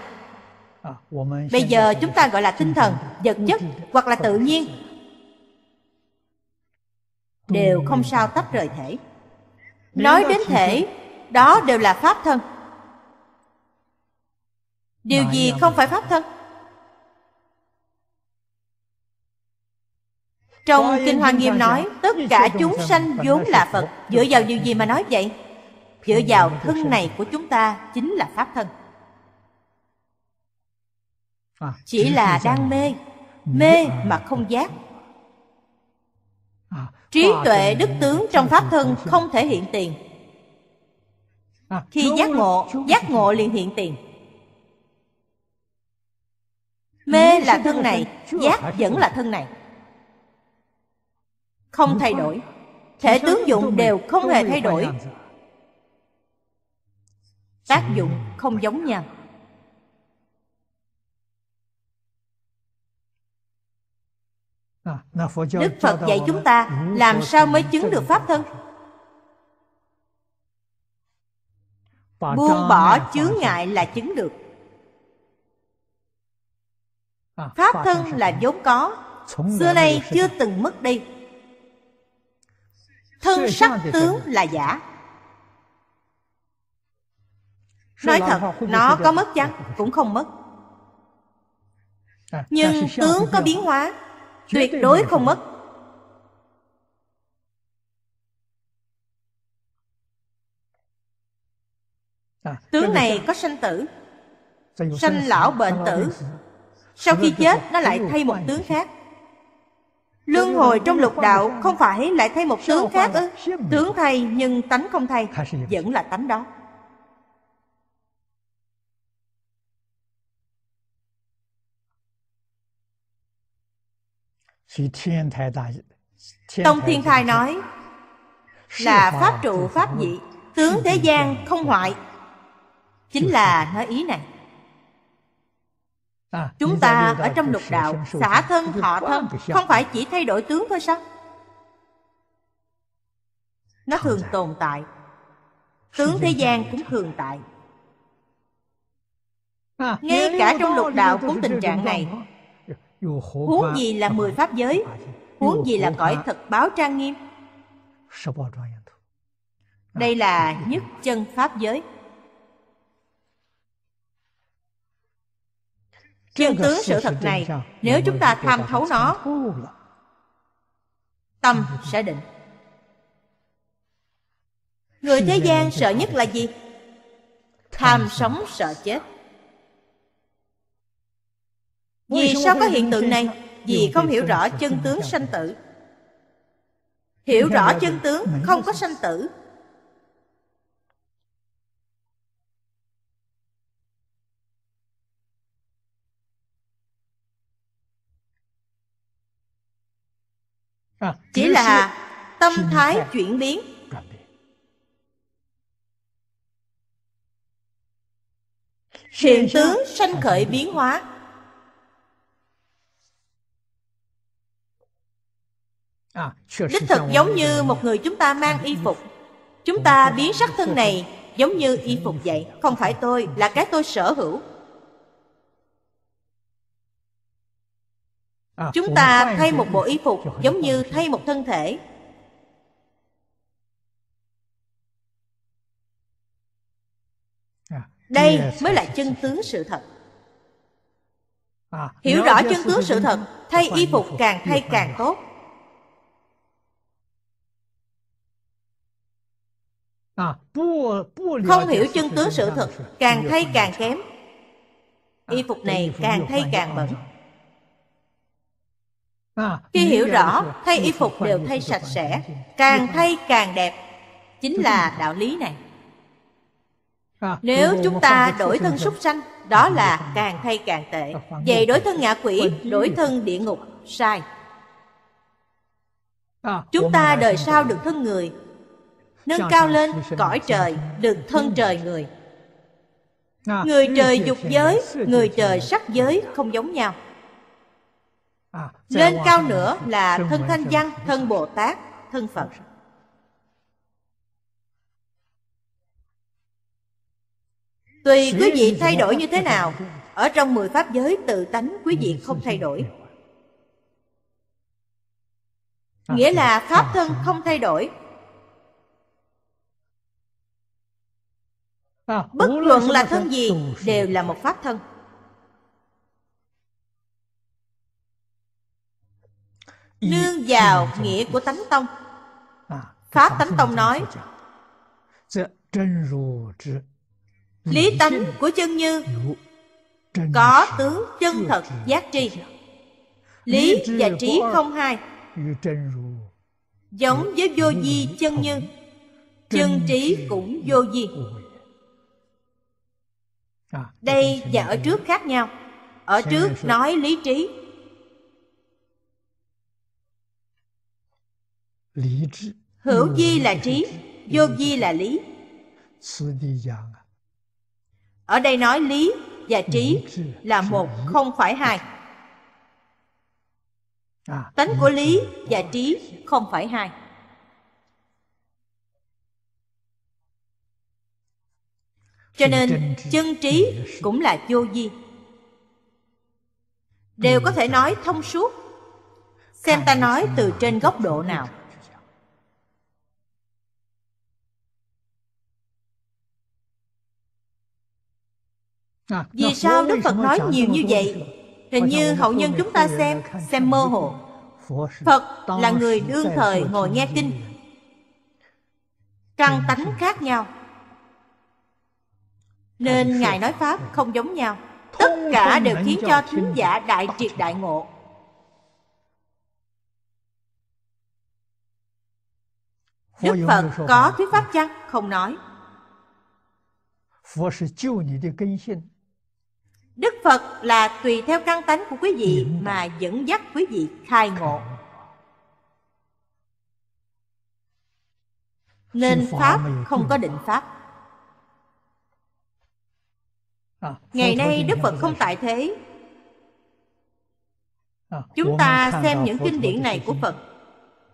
bây giờ chúng ta gọi là tinh thần vật chất hoặc là tự nhiên đều không sao tách rời thể nói đến thể đó đều là pháp thân điều gì không phải pháp thân trong kinh hoa nghiêm nói tất cả chúng sanh vốn là phật dựa vào điều gì mà nói vậy dựa vào thân này của chúng ta chính là pháp thân À, chỉ là đang mê mê à, mà không giác à, trí tuệ đức tướng trong pháp thân không thể hiện tiền khi giác ngộ giác ngộ liền hiện tiền mê là thân này giác vẫn là thân này không thay đổi thể tướng dụng đều không hề thay đổi tác dụng không giống nhau À, Đức Phật dạy chúng ta làm sao mới chứng được Pháp thân. Buông bỏ chướng ngại là chứng được. À, Pháp thân là vốn có, xưa nay chưa từng mất đi. Thân sắc tướng là giả. Nói thật, nó có mất chăng cũng không mất. À, Nhưng tướng có biến hóa, tuyệt đối không mất à, tướng này có sanh tử sanh lão bệnh tử sau khi chết nó lại thay một tướng khác luân hồi trong lục đạo không phải lại thay một tướng khác ư tướng thay nhưng tánh không thay vẫn là tánh đó Tông Thiên Thai nói là pháp trụ pháp dị, tướng thế gian không hoại. Chính là nói ý này. À, Chúng ta ở trong lục đạo, xã thân, họ thân, không phải chỉ thay đổi tướng thôi sao? Nó thường tồn tại. Tướng thế gian cũng thường tại. À, Ngay cả trong lục đạo cũng tình trạng này huống gì là mười pháp giới huống gì là cõi thật báo trang nghiêm đây là nhất chân pháp giới chân tướng sự thật này nếu chúng ta tham thấu nó tâm sẽ định người thế gian sợ nhất là gì tham sống sợ chết vì sao có hiện tượng này? Vì không hiểu rõ chân tướng sanh tử Hiểu rõ chân tướng không có sanh tử Chỉ là tâm thái chuyển biến Hiện tướng sanh khởi biến hóa À, đích thực giống như một người chúng ta mang y phục chúng ta biến sắc thân này giống như y phục vậy không phải tôi là cái tôi sở hữu à, chúng ta thay một bộ y phục giống như thay một thân thể à, đây mới là chân tướng sự thật hiểu rõ chân tướng sự thật thay y phục càng thay càng tốt À, không hiểu chân tướng sự thật càng thay càng kém à, à, y phục này càng thay càng bẩn khi hiểu rõ thay y phục đều thay sạch sẽ càng thay càng đẹp chính là đạo lý này nếu chúng ta đổi thân súc sanh đó là càng thay càng tệ vậy đổi thân ngạ quỷ đổi thân địa ngục sai chúng ta đời sau được thân người Nâng cao lên cõi trời được thân trời người à, Người trời dục giới Người trời sắc giới không giống nhau Lên à, cao nữa là thân thanh văn Thân Bồ Tát, thân Phật Tùy quý vị thay đổi như thế nào Ở trong mười pháp giới tự tánh quý vị à, không thay đổi Nghĩa là pháp thân không thay đổi À, Bất luận là thân gì đều là một pháp thân Nương vào nghĩa của Tánh Tông à, Pháp Tánh Tông nói Lý tánh của chân như Có tướng chân thật giác tri Lý và trí không hai Giống với vô di chân như Chân trí cũng vô di À, đây và ở trước khác nhau ở trước nói lý trí hữu di ừ, là trí vô di là lý à? ở đây nói lý và trí là một không phải hai à, tánh của lý và trí không phải hai cho nên chân trí cũng là vô di đều có thể nói thông suốt xem ta nói từ trên góc độ nào vì à, sao đức phật nói nhiều như vậy hình như hậu nhân chúng ta xem xem mơ hồ phật là người đương thời ngồi nghe kinh căn tánh khác nhau nên Ngài nói Pháp không giống nhau Tất cả đều khiến cho thính giả đại triệt đại ngộ Đức Phật có thuyết pháp chăng? Không nói Đức Phật là tùy theo căn tánh của quý vị Mà dẫn dắt quý vị khai ngộ Nên Pháp không có định Pháp Ờ, ngày nay đức phật không tại thế ờ, chúng ta xem những kinh điển này của phật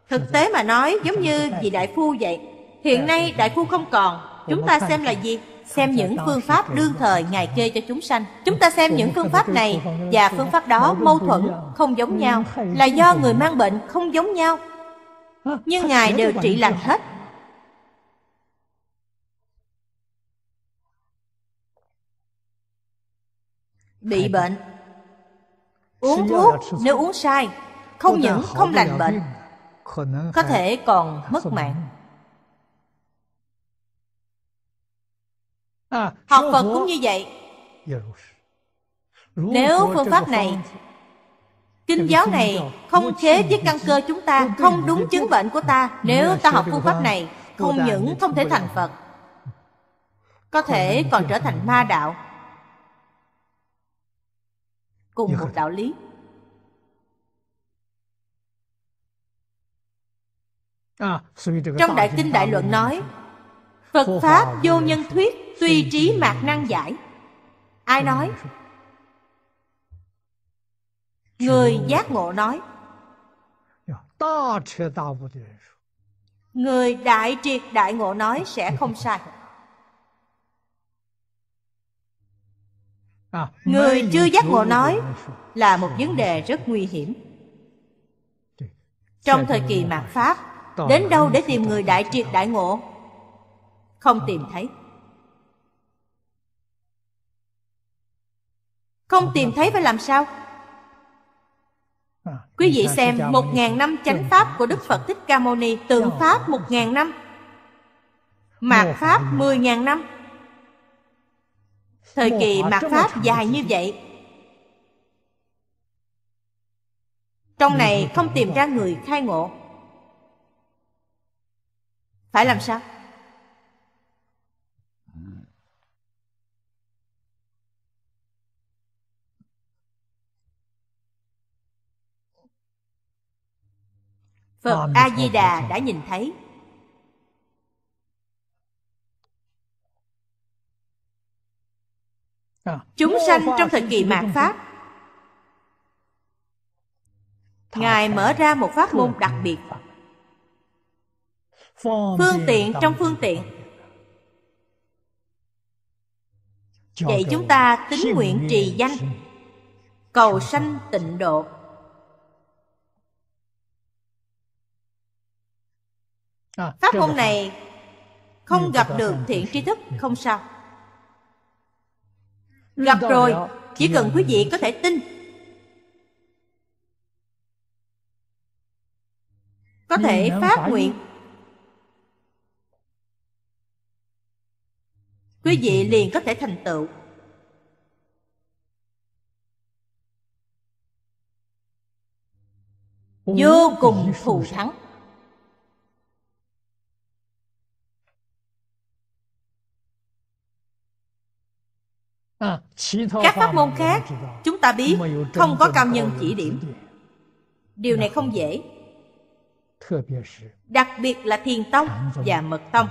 thực tế mà nói giống như vị đại phu vậy hiện nay đại phu không còn chúng ta xem là gì xem những phương pháp đương thời ngài kê cho chúng sanh chúng ta xem những phương pháp này và phương pháp đó mâu thuẫn không giống nhau là do người mang bệnh không giống nhau nhưng ngài đều trị lành hết bị bệnh uống thuốc nếu uống sai không những không lành bệnh có thể còn mất mạng à, học phật cũng như vậy dạ nếu phương pháp này kinh giáo này không chế với căn cơ chúng ta không đúng chứng bệnh của ta nếu ta học phương pháp này không những không thể thành phật có thể còn trở thành ma đạo cùng dạ. một đạo lý à, trong đại kinh đại luận nói phật pháp vô nhân thuyết tuy trí mạc năng giải ai nói người giác ngộ nói dạ, người đại triệt đại ngộ nói sẽ không sai Người chưa giác ngộ nói là một vấn đề rất nguy hiểm. Trong thời kỳ mạt Pháp, đến đâu để tìm người đại triệt đại ngộ? Không tìm thấy. Không tìm thấy phải làm sao? Quý vị xem một ngàn năm chánh pháp của Đức Phật Thích Ca Mâu Ni Tượng pháp một ngàn năm Mạt pháp mười ngàn năm Thời kỳ mạt Pháp dài như vậy Trong này không tìm ra người khai ngộ Phải làm sao? Phật A Di Đà đã nhìn thấy Ờ. Chúng sanh trong thời kỳ mạt Pháp Ngài mở ra một pháp môn đặc biệt Phương tiện trong phương tiện Vậy chúng ta tính nguyện trì danh Cầu sanh tịnh độ à, Pháp môn này không gặp được thiện tri thức không sao Gặp rồi, chỉ cần ừ. quý vị có thể tin Có thể phát nguyện Quý vị liền có thể thành tựu Vô cùng thù thắng các pháp môn khác chúng ta biết không có cao nhân chỉ điểm điều này không dễ đặc biệt là thiền tông và mật tông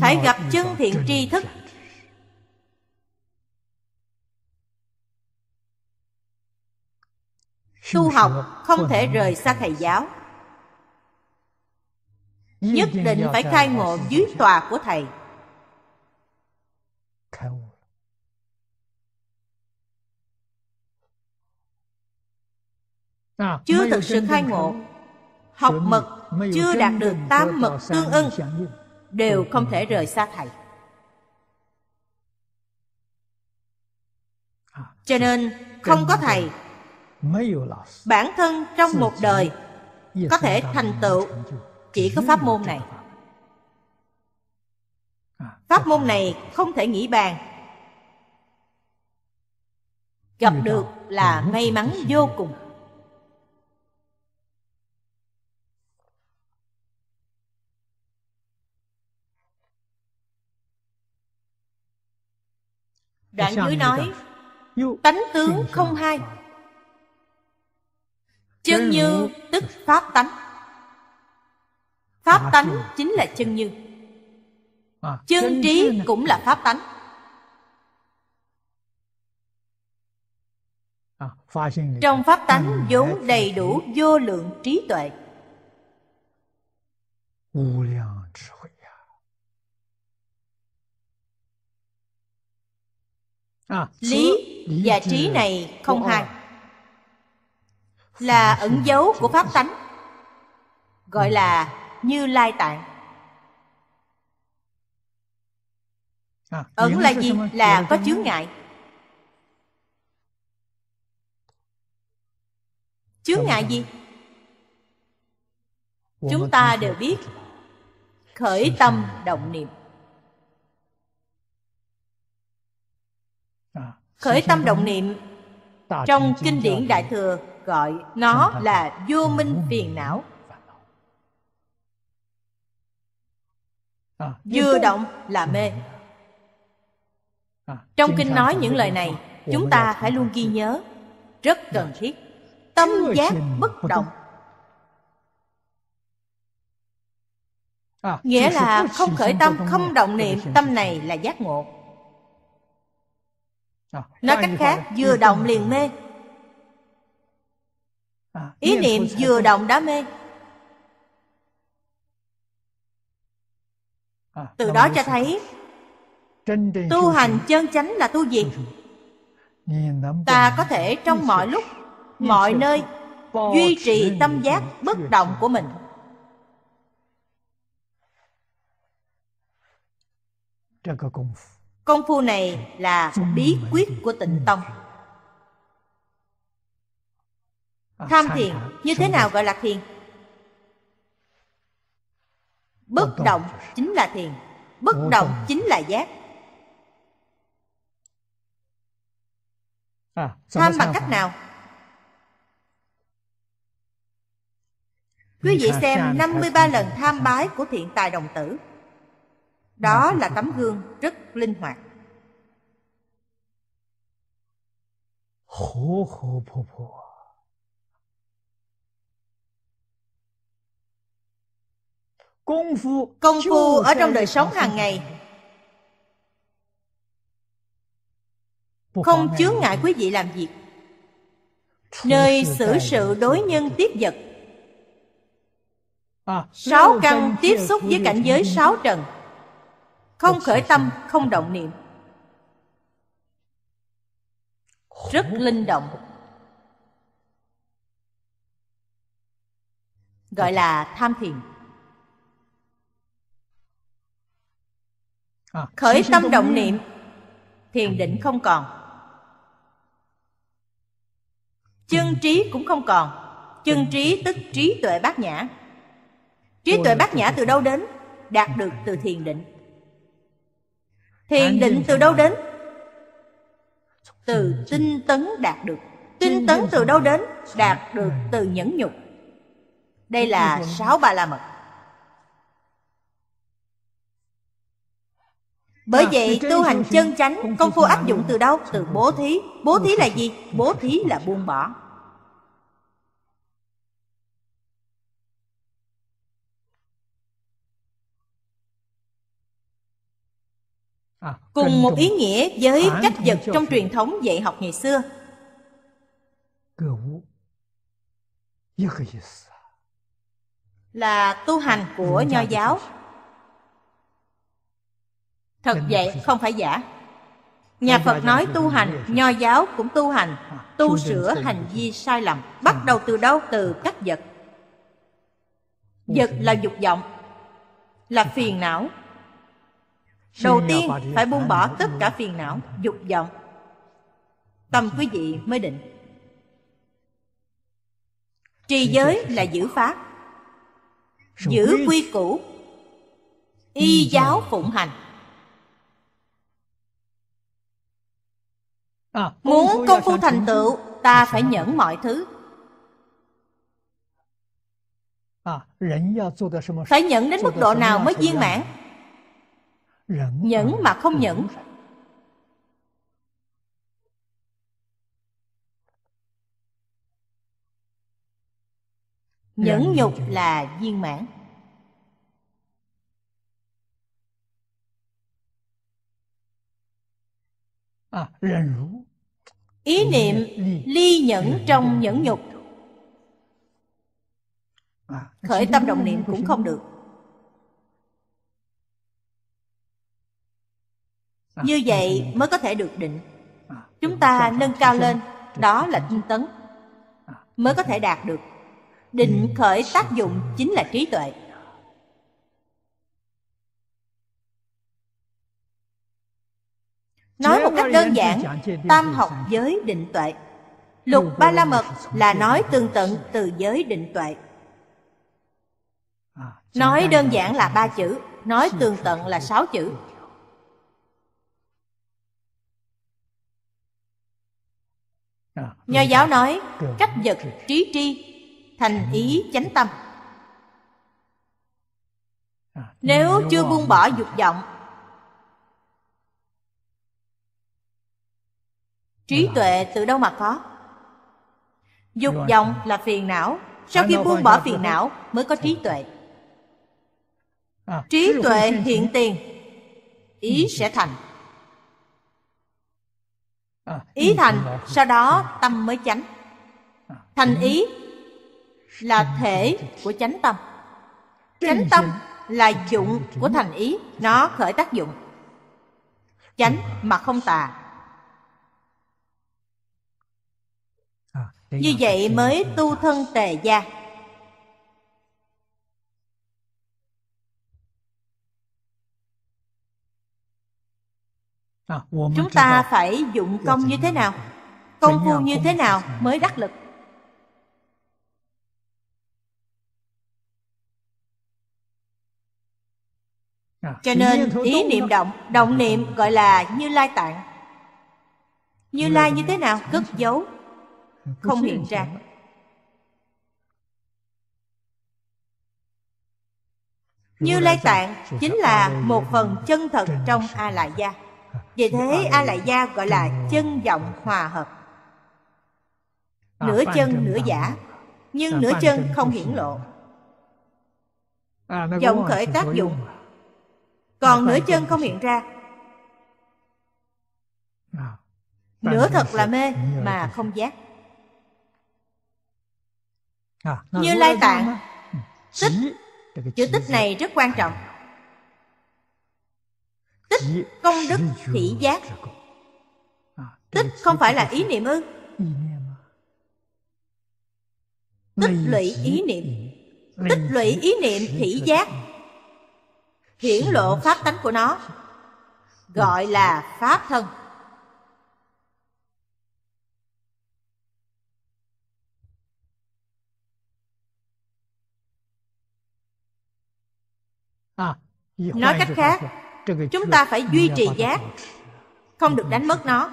phải gặp chân thiện tri thức tu học không thể rời xa thầy giáo Ừ, nhất định phải khai ngộ dưới tòa của thầy à, chưa thực sự khai ngộ học mật chưa đạt được tám mật tương ưng đều không thể rời xa thầy à, cho nên không có thầy bản thân trong một đời có thể thành tựu chỉ có pháp môn này pháp môn này không thể nghĩ bàn gặp được là may mắn vô cùng đoạn dưới nói tánh tướng không hai chân như tức pháp tánh pháp à, tánh chính là chân như à, chân trí cũng là pháp tánh à, trong pháp tánh ừ, vốn đầy đủ vô lượng trí tuệ lý và trí này không hai là ẩn dấu của pháp tánh gọi ừ. là như lai tạng ẩn à, là gì dạ, là dạ, có dạ. chướng ngại chướng ngại gì chúng ta đều biết khởi tâm động niệm à, khởi tâm động niệm trong kinh điển đại thừa gọi nó là vô minh phiền não À, vừa động là ừ. mê à, Trong kinh nói những lời này Chúng ta phải luôn ghi nhớ Rất dạ. cần thiết Tâm giác bất động à, Nghĩa là không khởi tâm, không động niệm Tâm này là giác ngộ Nói cách khác, vừa động liền mê Ý niệm vừa động đã mê À, từ đó cho thấy tu hành chân chánh là tu gì ừ. ta có thể trong mọi lúc mọi nơi duy trì tâm giác bất động của mình công phu này là bí quyết của tịnh ừ. tông à, tham thiền như thế nào gọi là thiền bất động chính là thiền bất động chính là giác à, tham bằng cách nào Quý vị xem 53 lần tham bái của thiện tài đồng tử Đó là tấm gương rất linh hoạt Hồ hồ phù phù công phu công phu ở trong đời sống hàng ngày không chướng ngại quý vị làm việc nơi xử sự đối nhân tiếp vật à, sáu căn tiếp xúc với cảnh giới sáu trần không khởi tâm không động niệm rất linh động gọi là tham thiền À, khởi tâm động niệm thiền định không còn chân trí cũng không còn chân trí tức trí tuệ bát nhã trí tuệ bát nhã từ đâu đến đạt ừ. được từ thiền định thiền định từ đâu đến từ tinh tấn đạt được tinh tấn từ đâu đến đạt được từ nhẫn nhục đây là sáu ba la mật Bởi à, vậy tu hành chân chánh Công phu áp dụng à. từ đâu? Từ bố thí Bố thí là gì? Bố thí là buông bỏ à, Cùng một ý nghĩa với cách vật trong truyền thống dạy học ngày xưa Là tu hành của Nho giáo Thật vậy, không phải giả. Nhà Phật nói tu hành, nho giáo cũng tu hành, tu sửa hành vi sai lầm. Ừ. Bắt đầu từ đâu? Từ các vật. Vật là dục vọng, là phiền não. Đầu tiên phải buông bỏ tất cả phiền não, dục vọng. Tâm quý vị mới định. Trì giới là giữ pháp, giữ quy củ, y giáo phụng hành À, muốn công phu thành tựu Ta phải nhẫn mọi thứ à, Phải nhẫn đến mức độ nào mới viên mãn Nhẫn à, mà không nhẫn Nhẫn nhục là viên mãn À, ý niệm ly nhẫn trong nhẫn nhục à, khởi tâm động niệm cũng không được à, như vậy mới có thể được định chúng ta nâng cao lên đó là tinh tấn mới có thể đạt được định khởi tác dụng chính là trí tuệ Nói một cách đơn giản, tam học giới định tuệ. Lục Ba La Mật là nói tương tận từ giới định tuệ. À, nói đơn giản là ba chữ, nói tương tận là sáu chữ. À, Nho giáo nói cách vật trí tri thành ừ. ý chánh tâm à, nếu chưa ờ, buông bỏ dục vọng trí tuệ từ đâu mà có dục vọng là phiền não sau khi buông bỏ phiền não mới có trí tuệ à, trí tuệ hiện tiền ý ừ. sẽ thành à, ý thành sau đó tâm mới chánh à, thành ý là thể của chánh tâm chánh tâm là dụng của thành ý nó khởi tác dụng chánh mà không tà Như vậy mới tu thân tề gia à, Chúng ta phải dụng công như thế nào Công phu như thế nào mới đắc lực à, Cho nên ý niệm động Động niệm gọi là như lai tạng Như lai như thế nào Cất giấu không hiện ra như lai tạng chính là một phần chân thật trong a lại gia vì thế a lại gia gọi là chân giọng hòa hợp à, nửa chân nửa giả nhưng à, nửa chân không hiển lộ à, giọng khởi tác dụng còn nửa chân không hiện ra nửa thật là mê mà không giác như lai tạng tích chữ tích này rất quan à. trọng tích công đức thị giác à, tích không phải là ý niệm ư à. tích lũy ý niệm tích lũy ý niệm thị giác hiển lộ pháp tánh của nó gọi là pháp thân À, nói cách khác chúng ta phải duy trì giác không được đánh mất nó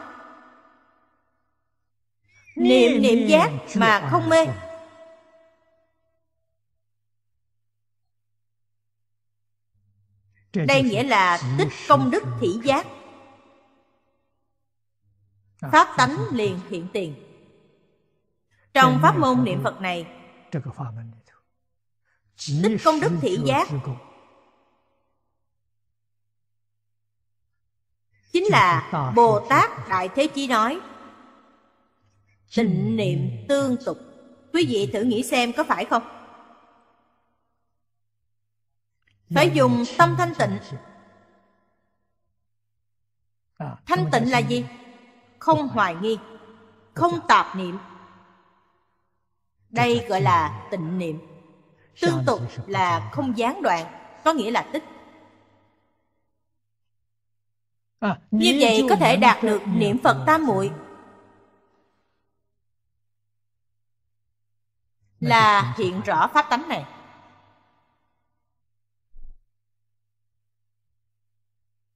niệm niệm giác mà không mê đây nghĩa là tích công đức thị giác à, pháp tánh liền hiện tiền trong pháp môn niệm phật này tích công đức thị giác chính là bồ tát đại thế chí nói tịnh niệm tương tục quý vị thử nghĩ xem có phải không phải dùng à, tâm thanh tịnh thanh tịnh là gì không hoài nghi không tạp niệm đây gọi là tịnh niệm tương tục là không gián đoạn có nghĩa là tích À, như vậy có thể đạt được niệm phật tam muội là hiện rõ pháp tánh này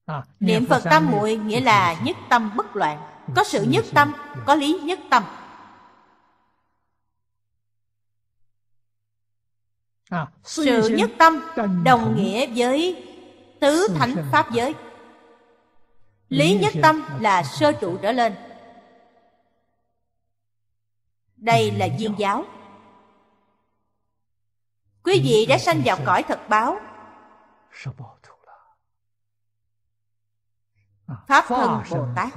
à, niệm phật tam muội nghĩa là nhất tâm bất loạn ừ, có sự nhất tâm dạ. có lý nhất tâm à, sự nhất tâm đồng nghĩa với tứ thánh pháp giới Lý nhất tâm là sơ trụ trở lên Đây là viên giáo Quý vị đã sanh vào cõi thật báo Pháp thân Bồ Tát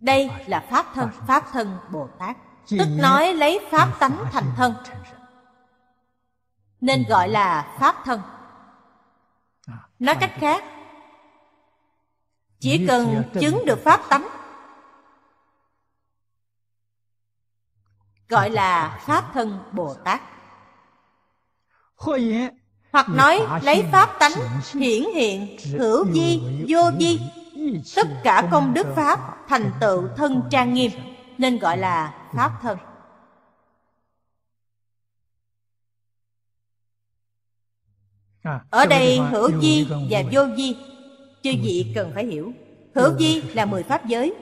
Đây là Pháp thân, Pháp thân Bồ Tát Tức nói lấy Pháp tánh thành thân Nên gọi là Pháp thân nói cách khác chỉ cần chứng được pháp tánh gọi là pháp thân bồ tát hoặc nói lấy pháp tánh hiển hiện hữu di vô di tất cả công đức pháp thành tựu thân trang nghiêm nên gọi là pháp thân À, Ở đây hữu di và vô di Chư vị cần phải hiểu Hữu di là mười pháp giới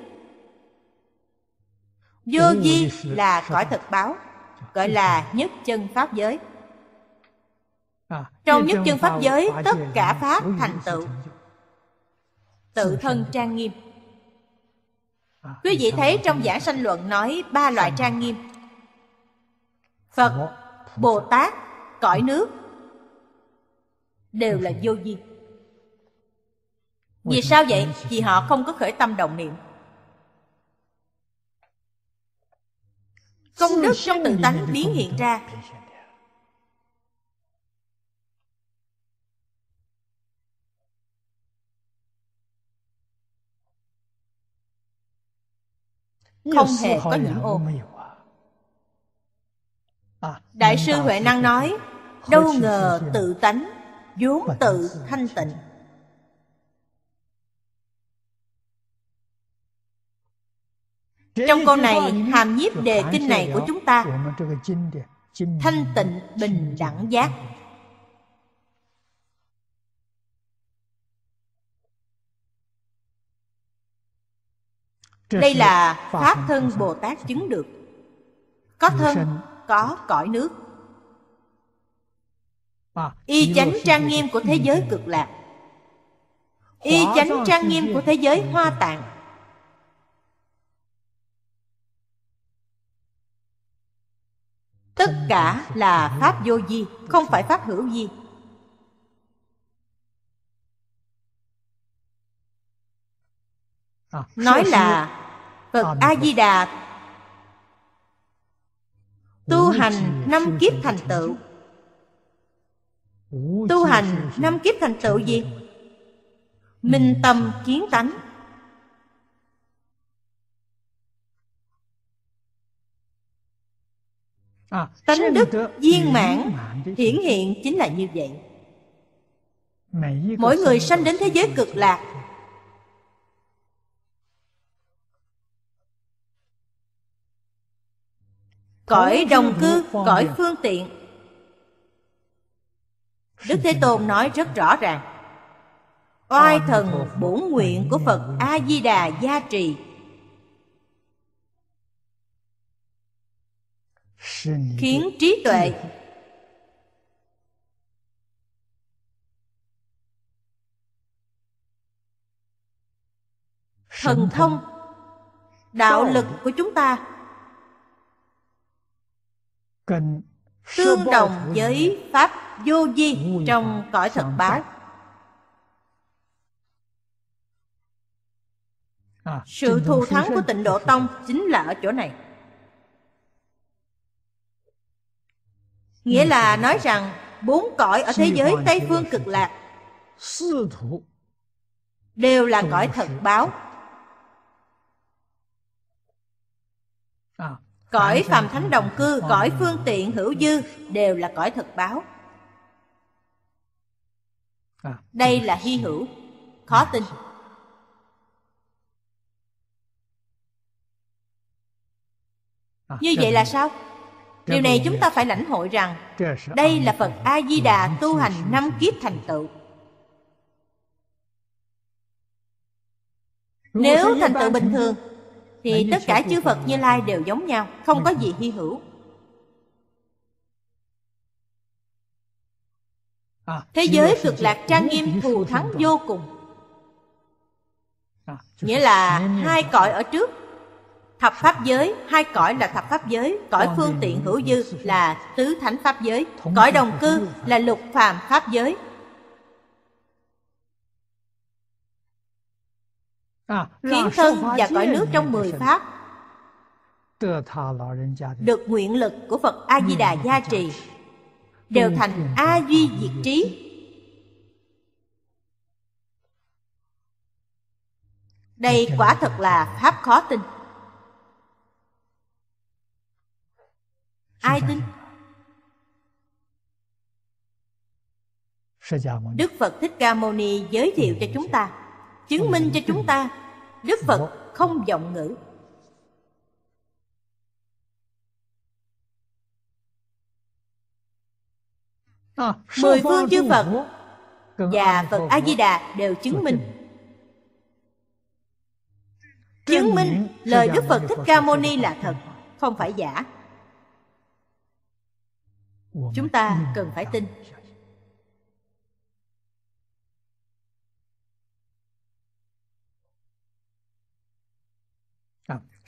Vô di là cõi thực báo dạ, Gọi là nhất chân pháp giới à, Trong nhất chân pháp giới Tất cả pháp thành tựu Tự thân trang nghiêm à, Quý vị thấy trong giảng sanh luận nói ba loại trang nghiêm Phật, Bồ Tát, cõi nước đều là vô duyên vì sao vậy vì họ không có khởi tâm đồng niệm công đức trong tự tánh biến hiện ra không hề có những ô à, đại sư huệ năng nói đâu ngờ tự tánh vốn tự thanh tịnh trong câu này hàm nhiếp đề kinh này của chúng ta thanh tịnh bình đẳng giác đây là pháp thân bồ tát chứng được có thân có cõi nước À, y chánh trang nghiêm của thế giới cực lạc y chánh trang nghiêm của thế giới hoa tạng tất cả là pháp vô di không phải pháp hữu di à, nói là phật à, a di đà tu hành năm kiếp thành tựu Tu hành năm kiếp thành tựu gì? Minh ừ, tâm kiến tánh à, Tánh đức viên mãn Hiển hiện chính là như vậy Mỗi người sanh đến thế giới cực lạc Cõi đồng cư, cõi phương tiện đức thế tôn nói rất rõ ràng oai thần bổn nguyện của phật a di đà gia trì khiến trí tuệ thần thông đạo lực của chúng ta tương đồng với pháp vô di trong cõi thật báo à, sự thù thắng của tịnh độ tông chính là ở chỗ này nghĩa là nói rằng bốn cõi ở thế giới tây phương cực lạc à, đều là cõi thật báo cõi phàm thánh đồng cư cõi phương tiện hữu dư đều là cõi thật báo À. đây là hy hữu khó tin à, như vậy là sao điều này chúng ta phải lãnh hội rằng đây là phật a di đà tu hành năm kiếp thành tựu nếu thành tựu bình thường thì tất cả chư phật như lai đều giống nhau không có gì hy hữu À, thế giới cực lạc trang nghiêm thù thắng vô cùng à, nghĩa là hai cõi ở trước thập à. pháp giới hai cõi là thập pháp giới cõi phương tiện hữu dư là tứ thánh pháp giới cõi đồng cư là lục phàm pháp giới khiến thân và cõi nước trong mười pháp được nguyện lực của phật a di đà gia trì đều thành a duy diệt trí đây quả thật là pháp khó tin ai tin đức phật thích ca mâu ni giới thiệu cho chúng ta chứng minh cho chúng ta đức phật không vọng ngữ Ờ, mười phương chư phật và phật a di đà đều chứng minh chứng minh lời đức phật thích ca mâu ni là thật không phải giả chúng ta cần phải tin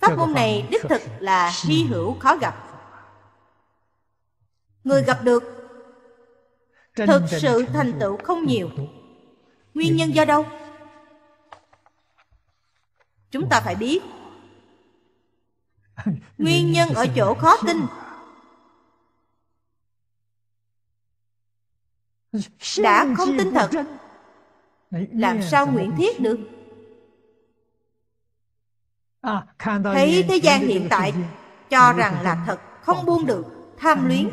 pháp môn này đích thực là hy hữu khó gặp người gặp được thực sự thành tựu không ừ. nhiều nguyên nhân do đâu chúng ta phải biết nguyên nhân ở chỗ khó tin đã không tin thật làm sao nguyện thiết được à, thấy thế gian hiện tại cho rằng là thật không buông được tham luyến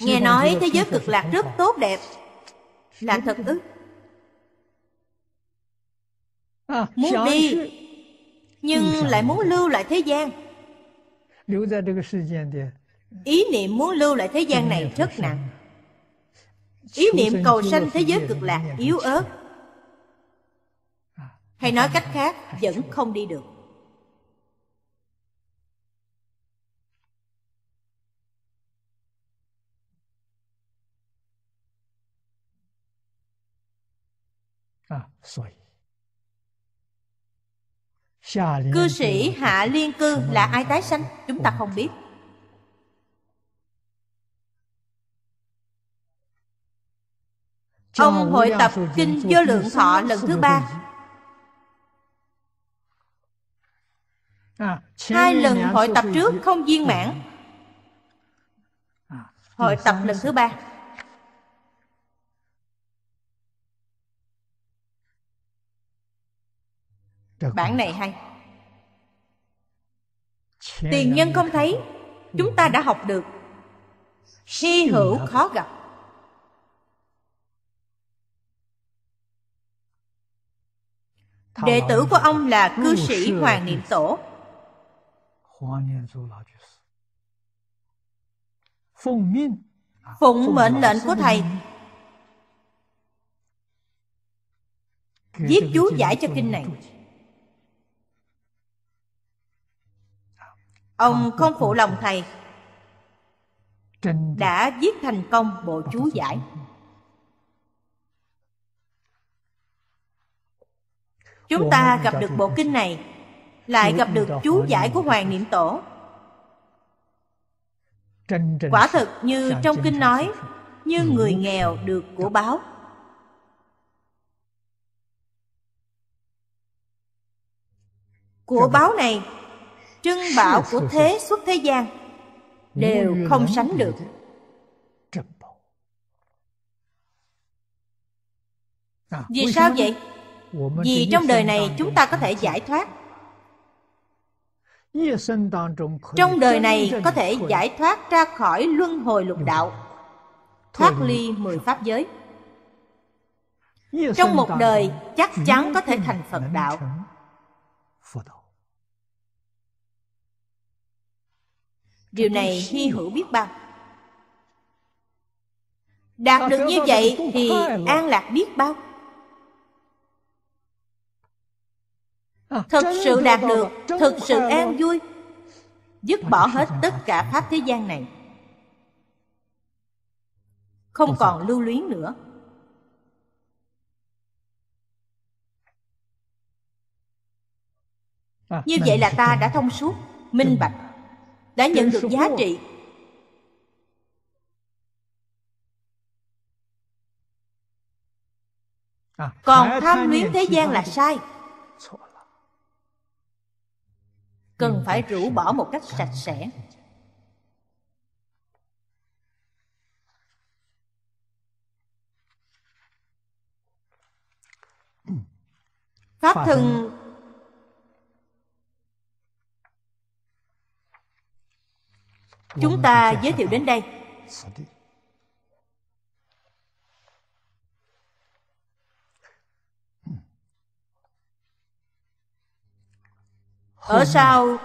Nghe nói thế giới cực lạc rất tốt đẹp Là thật ư à, Muốn đi Nhưng lại muốn lưu lại thế gian Ý niệm muốn lưu lại thế gian này rất nặng Ý niệm cầu sanh thế giới cực lạc yếu ớt à. Hay nói cách khác Vẫn không đi được À, Cư sĩ Hạ Liên Cư là ai tái sanh? Chúng ta không biết Ông hội tập Kinh Vô Lượng Thọ lần thứ ba à, Hai lần hội tập trước không viên mãn à, Hội tập lần thứ ba bản này hay tiền nhân không thấy chúng ta đã học được hy hữu khó gặp đệ tử của ông là cư sĩ hoàng niệm tổ à, phụng mệnh lệnh của thầy viết chú giải cho kinh này Ông không phụ lòng thầy Đã viết thành công bộ chú giải Chúng ta gặp được bộ kinh này Lại gặp được chú giải của Hoàng Niệm Tổ Quả thực như trong kinh nói Như người nghèo được của báo Của báo này trân bảo của thế xuất thế gian đều không sánh được à, vì sao vậy vì trong đời này chúng ta có thể giải thoát trong đời này có thể giải thoát ra khỏi luân hồi lục đạo thoát ly mười pháp giới trong một đời chắc chắn có thể thành phật đạo điều này hy hữu biết bao đạt được như vậy thì an lạc biết bao à, thật sự đạt được thực sự an vui dứt bỏ hết tất cả pháp thế gian này không còn lưu luyến nữa à, như vậy là ta đã thông suốt minh bạch đã nhận được giá trị à, còn tham luyến thế gian là sai cần phải rũ bỏ một cách sạch sẽ pháp thân chúng ta giới thiệu đến đây ở sau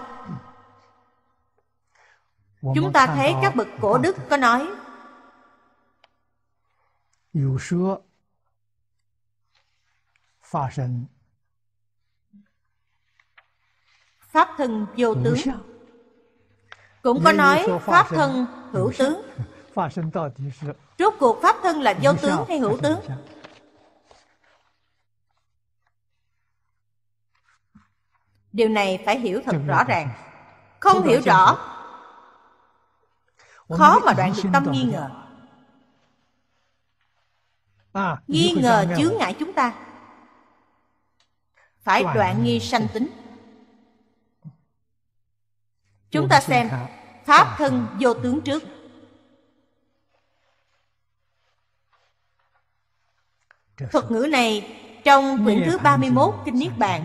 chúng ta thấy các bậc cổ đức có nói pháp thân vô tướng cũng có nói pháp thân hữu tướng. Rốt cuộc pháp thân là vô tướng hay hữu tướng? Điều này phải hiểu thật rõ ràng. Không hiểu rõ, khó mà đoạn được tâm nghi ngờ. À, nghi ngờ chướng ngại chúng ta. Phải đoạn nghi sanh tính chúng ta xem pháp dạ, thân dạ. vô tướng trước thuật ngữ này trong quyển thứ 31 kinh niết dạ. bàn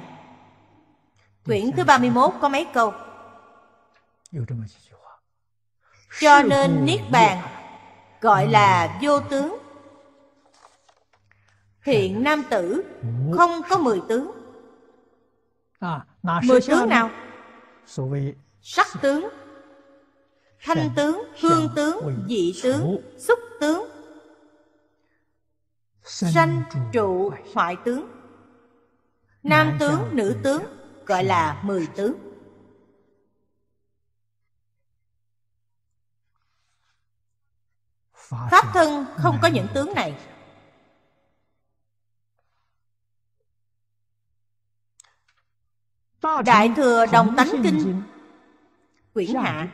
quyển thứ 31 có mấy câu cho nên niết bàn gọi ờ. là vô tướng thiện nam tử không có mười tướng à, mười tướng nào sắc tướng thanh tướng hương tướng dị tướng xúc tướng sanh trụ hoại tướng nam tướng nữ tướng gọi là mười tướng pháp thân không có những tướng này đại thừa đồng tánh kinh quyển hạ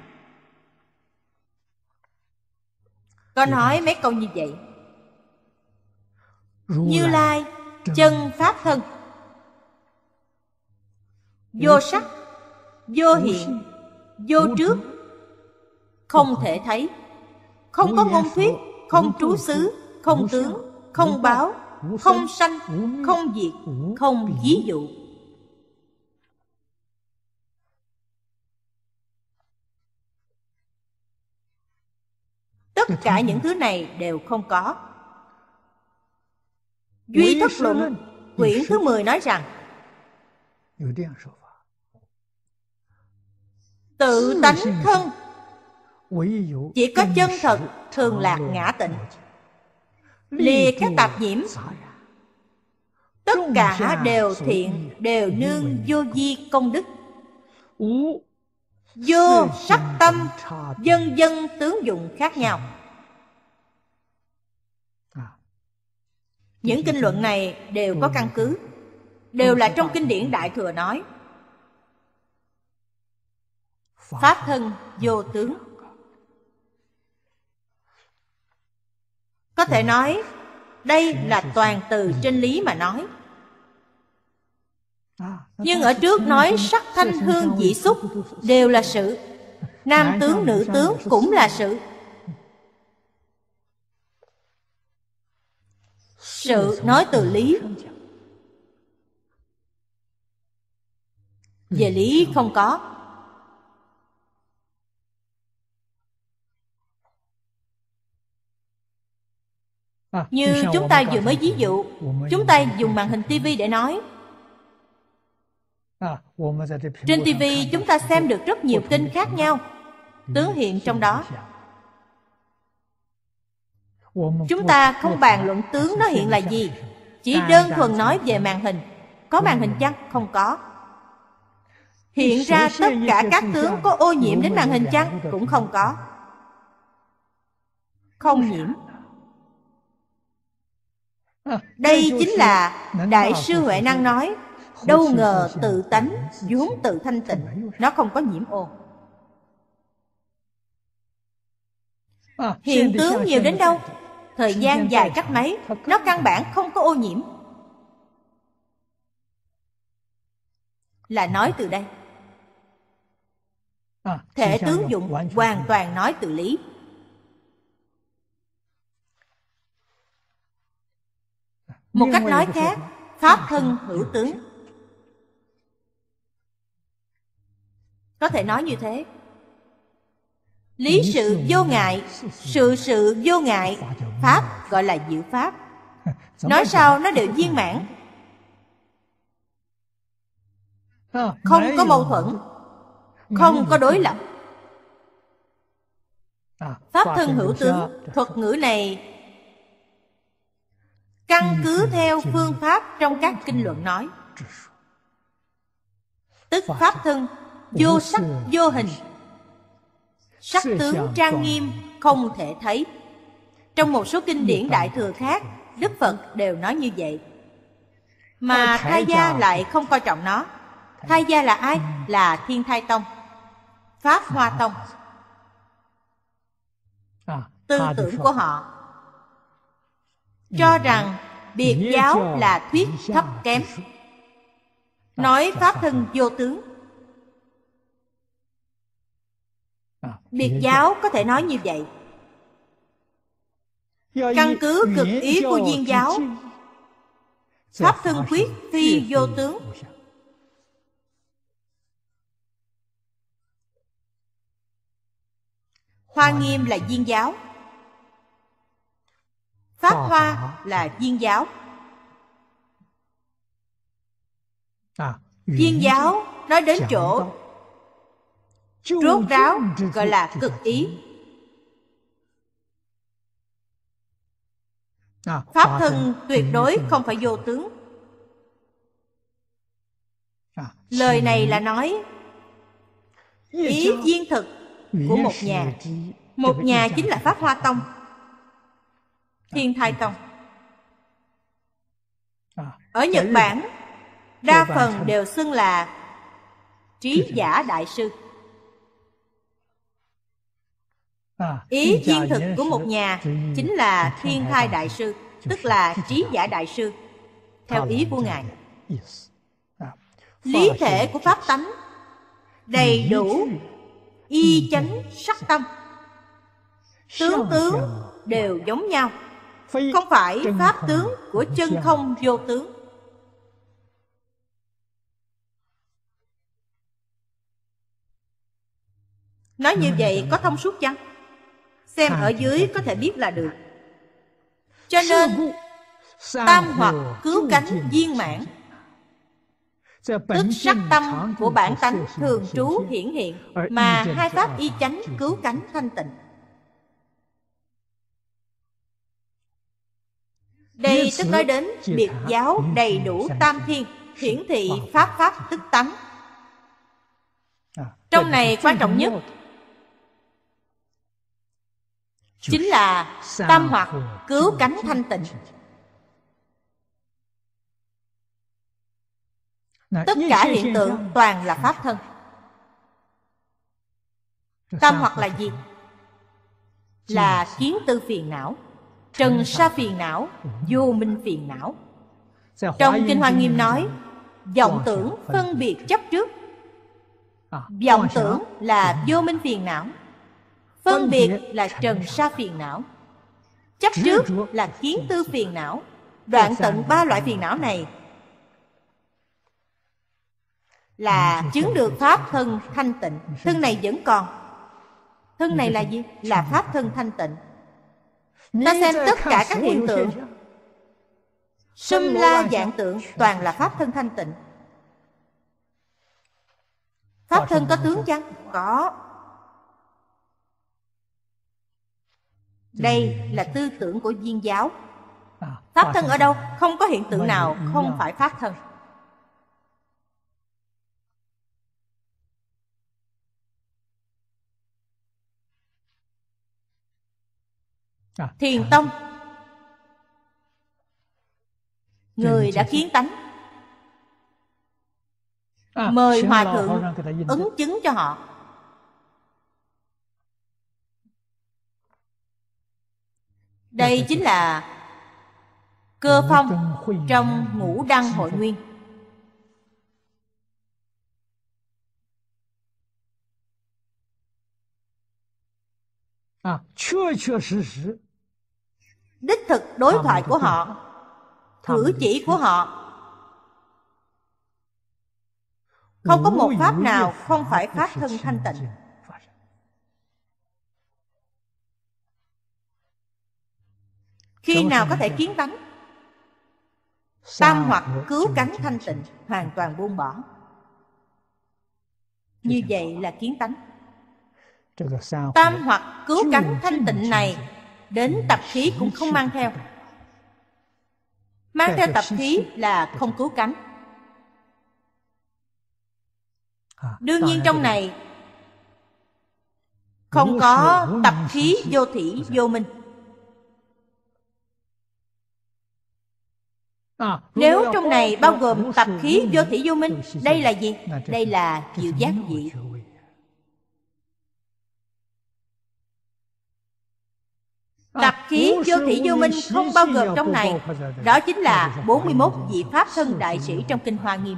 có nói mấy câu như vậy như lai chân pháp thân vô sắc vô hiện vô trước không thể thấy không có ngôn thuyết không trú xứ không tướng không báo không sanh không diệt không ví dụ tất cả những thứ này đều không có duy thất luận quyển thứ 10 nói rằng tự tánh thân chỉ có chân thật thường lạc ngã tịnh lìa các tạp nhiễm tất cả đều thiện đều nương vô di công đức vô ừ. sắc tâm dân dân tướng dụng khác nhau à. những kinh luận này đều có căn cứ đều là trong kinh điển đại thừa nói pháp thân vô tướng có thể nói đây là toàn từ trên lý mà nói nhưng ở trước nói sắc thanh hương dị xúc đều là sự Nam tướng nữ tướng cũng là sự Sự nói từ lý Về lý không có à, Như chúng ta vừa mới ví dụ Chúng ta dùng màn hình tivi để nói À, Trên TV chúng ta xem được rất nhiều kênh khác nhau Tướng hiện trong đó Chúng ta không bàn luận tướng nó hiện là gì Chỉ đơn thuần nói về màn hình Có màn hình chăng? Không có Hiện ra tất cả các tướng có ô nhiễm đến màn hình chăng? Cũng không có Không nhiễm à, Đây chính là Đại sư Huệ Năng nói đâu ngờ tự tánh vốn tự thanh tịnh nó không có nhiễm ô à, hiện tướng nhiều đến đâu thời gian dài cách mấy nó căn bản không có ô nhiễm là nói từ đây à, thể tướng dụng hoàn toàn nói từ lý một cách nói khác pháp thân hữu tướng Có thể nói như thế Lý sự vô ngại Sự sự vô ngại Pháp gọi là diệu pháp Nói sao nó đều viên mãn ờ, Không có mâu thuẫn Không có đối lập à, Pháp thân hữu tướng Thuật ngữ này Căn cứ theo phương pháp trong các kinh luận nói Tức pháp thân vô sắc vô hình sắc tướng trang nghiêm không thể thấy trong một số kinh điển đại thừa khác đức phật đều nói như vậy mà thai gia lại không coi trọng nó thai gia là ai ừ. là thiên thai tông pháp hoa tông à, tư tưởng của họ cho rằng biệt giáo là thuyết thấp kém à, nói pháp thân vô tướng biệt giáo có thể nói như vậy căn cứ cực ý của viên giáo pháp thân quyết phi vô tướng hoa nghiêm là viên giáo pháp hoa là viên giáo à, viên giáo nói đến chỗ rốt ráo gọi là cực ý à, pháp thân tuyệt đối không phải vô tướng à, lời này là nói ý viên thực của một nhà một nhà chính là pháp hoa tông à, thiên thai tông ở nhật bản đa phần đều xưng là trí giả đại sư À, ý viên thực của một nhà chính là thiên thai đại sư tức là trí giả đại sư theo ý của ngài à, lý thể của pháp tánh đầy đủ y chánh sắc tâm tướng tướng đều giống nhau không phải pháp tướng của chân không vô tướng nói như vậy có thông suốt chăng Xem ở dưới có thể biết là được Cho nên Tam hoặc cứu cánh viên mãn Tức sắc tâm của bản tánh thường trú hiển hiện Mà hai pháp y chánh cứu cánh thanh tịnh Đây tức nói đến biệt giáo đầy đủ tam thiên Hiển thị pháp pháp tức tánh à, Trong này quan trọng nhất chính là tam hoặc cứu cánh thanh tịnh tất cả hiện tượng toàn là pháp thân tam hoặc là gì là kiến tư phiền não trần sa phiền não à, vô minh phiền não trong kinh hoa nghiêm nói vọng tưởng phân biệt chấp trước vọng tưởng là vô minh phiền não Phân biệt là trần sa phiền não Chấp trước là kiến tư phiền não Đoạn tận ba loại phiền não này Là chứng được pháp thân thanh tịnh Thân này vẫn còn Thân này là gì? Là pháp thân thanh tịnh Ta xem tất cả các hiện tượng Sâm la dạng tượng toàn là pháp thân thanh tịnh Pháp thân có tướng chăng? Có Đây là tư tưởng của viên giáo à, Pháp thân ở đâu? Không có hiện tượng nào không phải pháp thân à, Thiền à. Tông Người đã kiến tánh Mời Hòa Thượng ứng chứng cho họ đây chính là cơ phong trong ngũ đăng hội nguyên à, đích thực đối thoại của họ cử chỉ của họ không có một pháp nào không phải pháp thân thanh tịnh Khi nào có thể kiến tánh Tam hoặc cứu cánh thanh tịnh Hoàn toàn buông bỏ Như vậy là kiến tánh Tam hoặc cứu cánh thanh tịnh này Đến tập khí cũng không mang theo Mang theo tập khí là không cứu cánh à, Đương nhiên trong này Không có tập khí vô thủy vô minh À, Nếu trong này bao gồm tập khí vô thị vô minh Đây là gì? Đây là diệu giác dị à, Tập khí vô thị vô minh không bao gồm trong này Đó chính là 41 vị Pháp thân đại sĩ trong Kinh Hoa Nghiêm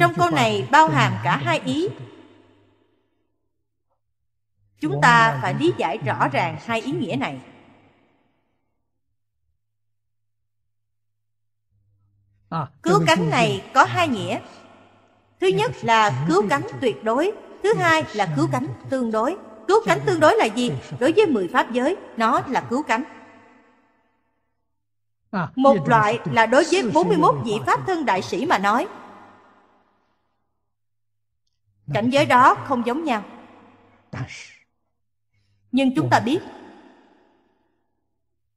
Trong câu này bao hàm cả hai ý chúng ta phải lý giải rõ ràng hai ý nghĩa này à, cứu cánh này có hai nghĩa thứ dạ, nhất là cứu cánh tuyệt đối thứ dạ, hai là cứu cánh tương đối cứu dạ, cánh tương đối là gì đối với mười pháp giới nó là cứu cánh à, một loại là đối với 41 vị pháp thân đại sĩ mà nói cảnh giới đó không giống nhau nhưng chúng ta biết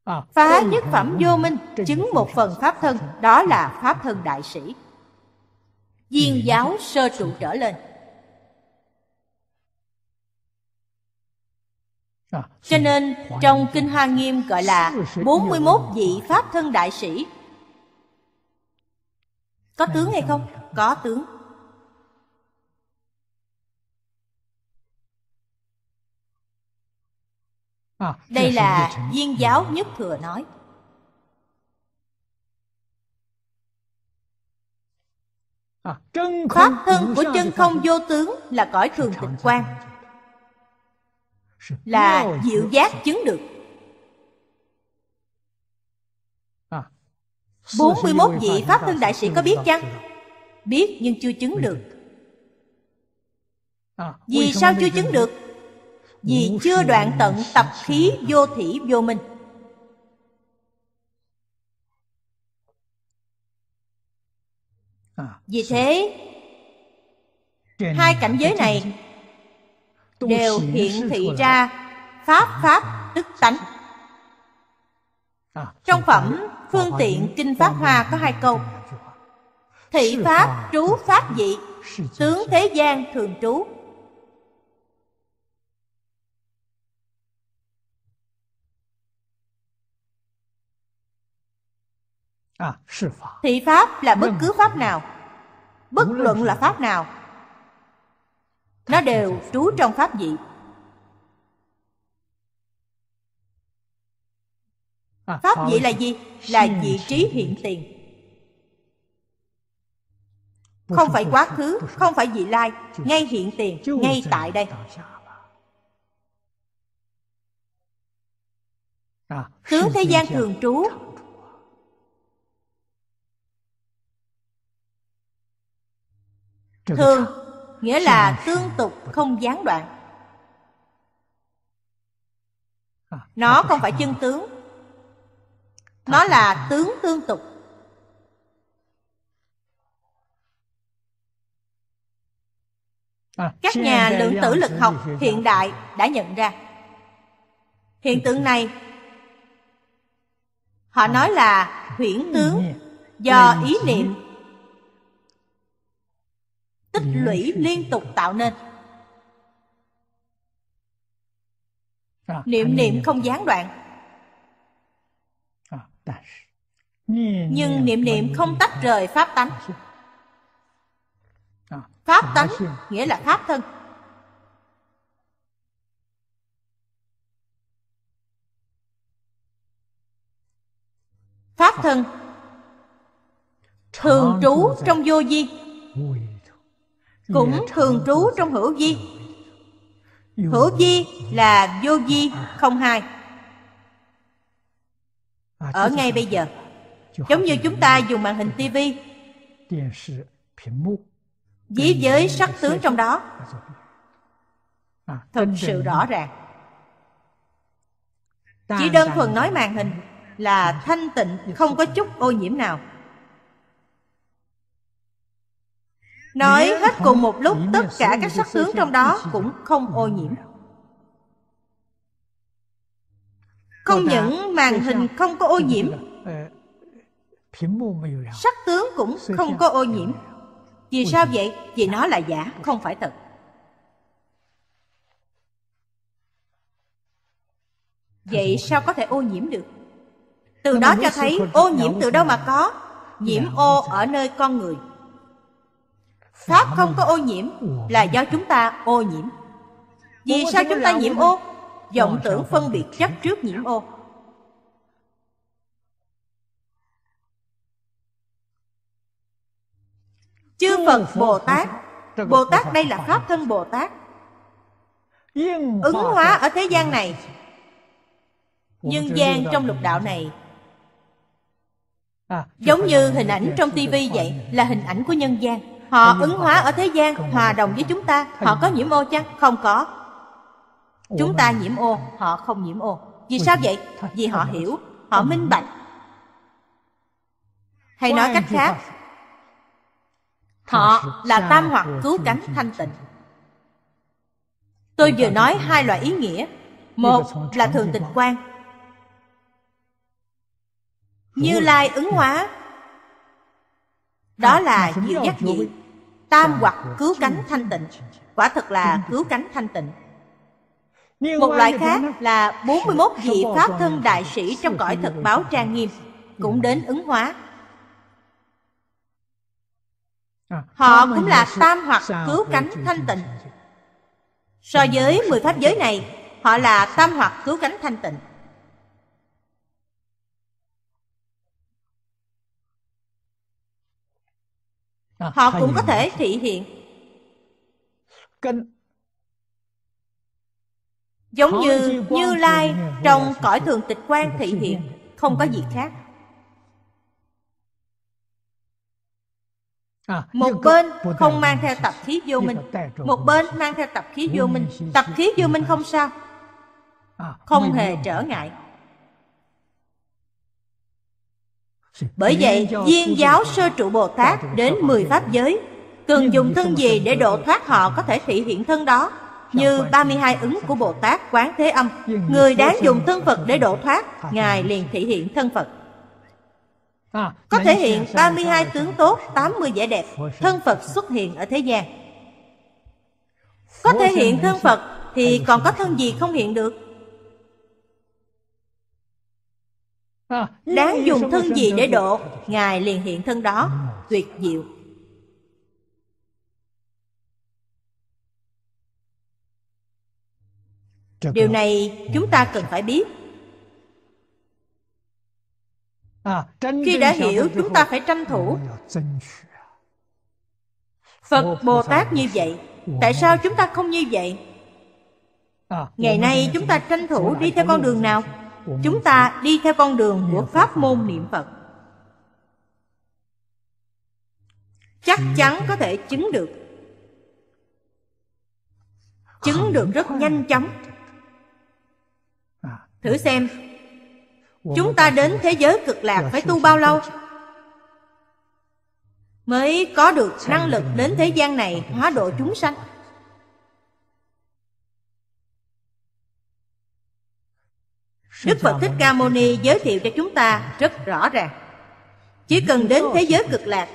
à, phá nhất phẩm vô minh chứng một phần pháp thân đó là pháp thân đại sĩ viên giáo sơ trụ trở lên à, Cho nên trong Kinh Hoa Nghiêm gọi là 41 vị Pháp thân đại sĩ Có tướng hay không? Có tướng À, Đây là viên ừ. giáo nhất thừa nói. Pháp thân của chân không vô tướng là cõi thường tịch quan Là diệu giác chứng được 41 à, vị Pháp thân đại sĩ có biết chăng? Biết nhưng chưa chứng được à, Vì sao chưa chứng được? vì chưa đoạn tận tập khí vô thỉ vô minh à, vì thế hai cảnh giới này đều hiện thị ra pháp à. pháp tức tánh à, trong phẩm phương tiện kinh pháp hoa có hai câu thị pháp trú pháp dị tướng thế gian thường trú À, thị pháp là bất cứ pháp nào bất luận là pháp nào nó đều trú trong pháp vị à, pháp vị là gì là vị trí hiện tiền không phải quá khứ không phải vị lai ngay hiện tiền ngay tại đây tướng à, thế gian thường trú Thường nghĩa là tương tục không gián đoạn à, Nó không phải chân tướng Nó là tướng tương tục à, Các nhà lượng tử lực học hiện đại đã nhận ra Hiện tượng này Họ à, nói là huyễn tướng do ý niệm tích lũy liên tục tạo nên à, niệm à, niệm không gián đoạn nhưng niệm niệm không tách rời pháp tánh à, pháp tánh nghĩa là pháp thân pháp thân thường trú trong vô di cũng thường trú trong hữu vi hữu vi là vô vi không hai à, ở ngay bây giờ giống như chúng ta dùng màn hình tivi dí với sắc tướng trong đó dạ à, thật sự rõ ràng chỉ đơn thuần nói màn hình là thanh tịnh không có chút ô nhiễm nào Nói hết cùng một lúc tất cả các sắc tướng trong đó cũng không ừ. ô nhiễm Không những màn hình không có ô nhiễm ờ, Sắc tướng cũng không có ô nhiễm Vì sao vậy? Vì nó là giả, không phải thật Vậy sao có thể ô nhiễm được? Từ đó cho thấy ô nhiễm từ đâu mà có Nhiễm dạ, ô ở nơi con người Pháp không có ô nhiễm là do chúng ta ô nhiễm Vì sao chúng ta nhiễm ô? Vọng tưởng phân biệt chấp trước nhiễm ô Chư Phật Bồ Tát Bồ Tát đây là Pháp thân Bồ Tát Ứng hóa ở thế gian này Nhân gian trong lục đạo này à, Giống như hình ảnh trong tivi vậy Là hình ảnh của nhân gian Họ ứng hóa ở thế gian hòa đồng với chúng ta Họ có nhiễm ô chăng? Không có Chúng ta nhiễm ô, họ không nhiễm ô Vì sao vậy? Vì họ hiểu, họ minh bạch Hay nói cách khác họ là tam hoặc cứu cánh thanh tịnh Tôi vừa nói hai loại ý nghĩa Một là thường tịch quan Như Lai ứng hóa Đó là diệu giác nhị tam dạ, hoặc dạ. cứu cánh thanh tịnh quả thật là dạ. cứu cánh thanh tịnh một loại khác là 41 vị Pháp thân đại sĩ trong cõi thật báo trang nghiêm Cũng đến ứng hóa à, Họ cũng là tam hoặc cứu cánh thanh tịnh So với 10 pháp giới này Họ là tam hoặc cứu cánh thanh tịnh À, họ cũng có thể thị hiện giống như như lai trong cõi thường tịch quan thị hiện không có ừ. gì khác à, một bên không mang theo tập khí vô ừ, minh một bên mang theo tập khí vô minh tập khí vô minh không sao à, không hề trở ngại Bởi vậy, viên giáo sơ trụ Bồ Tát đến 10 Pháp giới, cần dùng thân gì để độ thoát họ có thể thị hiện thân đó, như 32 ứng của Bồ Tát Quán Thế Âm, người đáng dùng thân Phật để độ thoát, Ngài liền thị hiện thân Phật. À, có thể hiện 32 tướng tốt, 80 vẻ đẹp, thân Phật xuất hiện ở thế gian. Có thể hiện thân Phật thì còn có thân gì không hiện được? Đáng dùng thân gì để độ Ngài liền hiện thân đó Tuyệt diệu Điều này chúng ta cần phải biết à, Khi đã hiểu chúng ta phải tranh thủ Phật Bồ Tát như vậy Tại sao chúng ta không như vậy à, Ngày nay chúng ta tranh thủ đi theo con đường nào chúng ta đi theo con đường của pháp môn niệm Phật chắc chắn có thể chứng được chứng được rất nhanh chóng à, thử xem chúng ta đến thế giới cực lạc phải tu bao lâu mới có được năng lực đến thế gian này hóa độ chúng sanh Đức Phật Thích Ca Mâu Ni giới thiệu cho chúng ta rất rõ ràng Chỉ cần đến thế giới cực lạc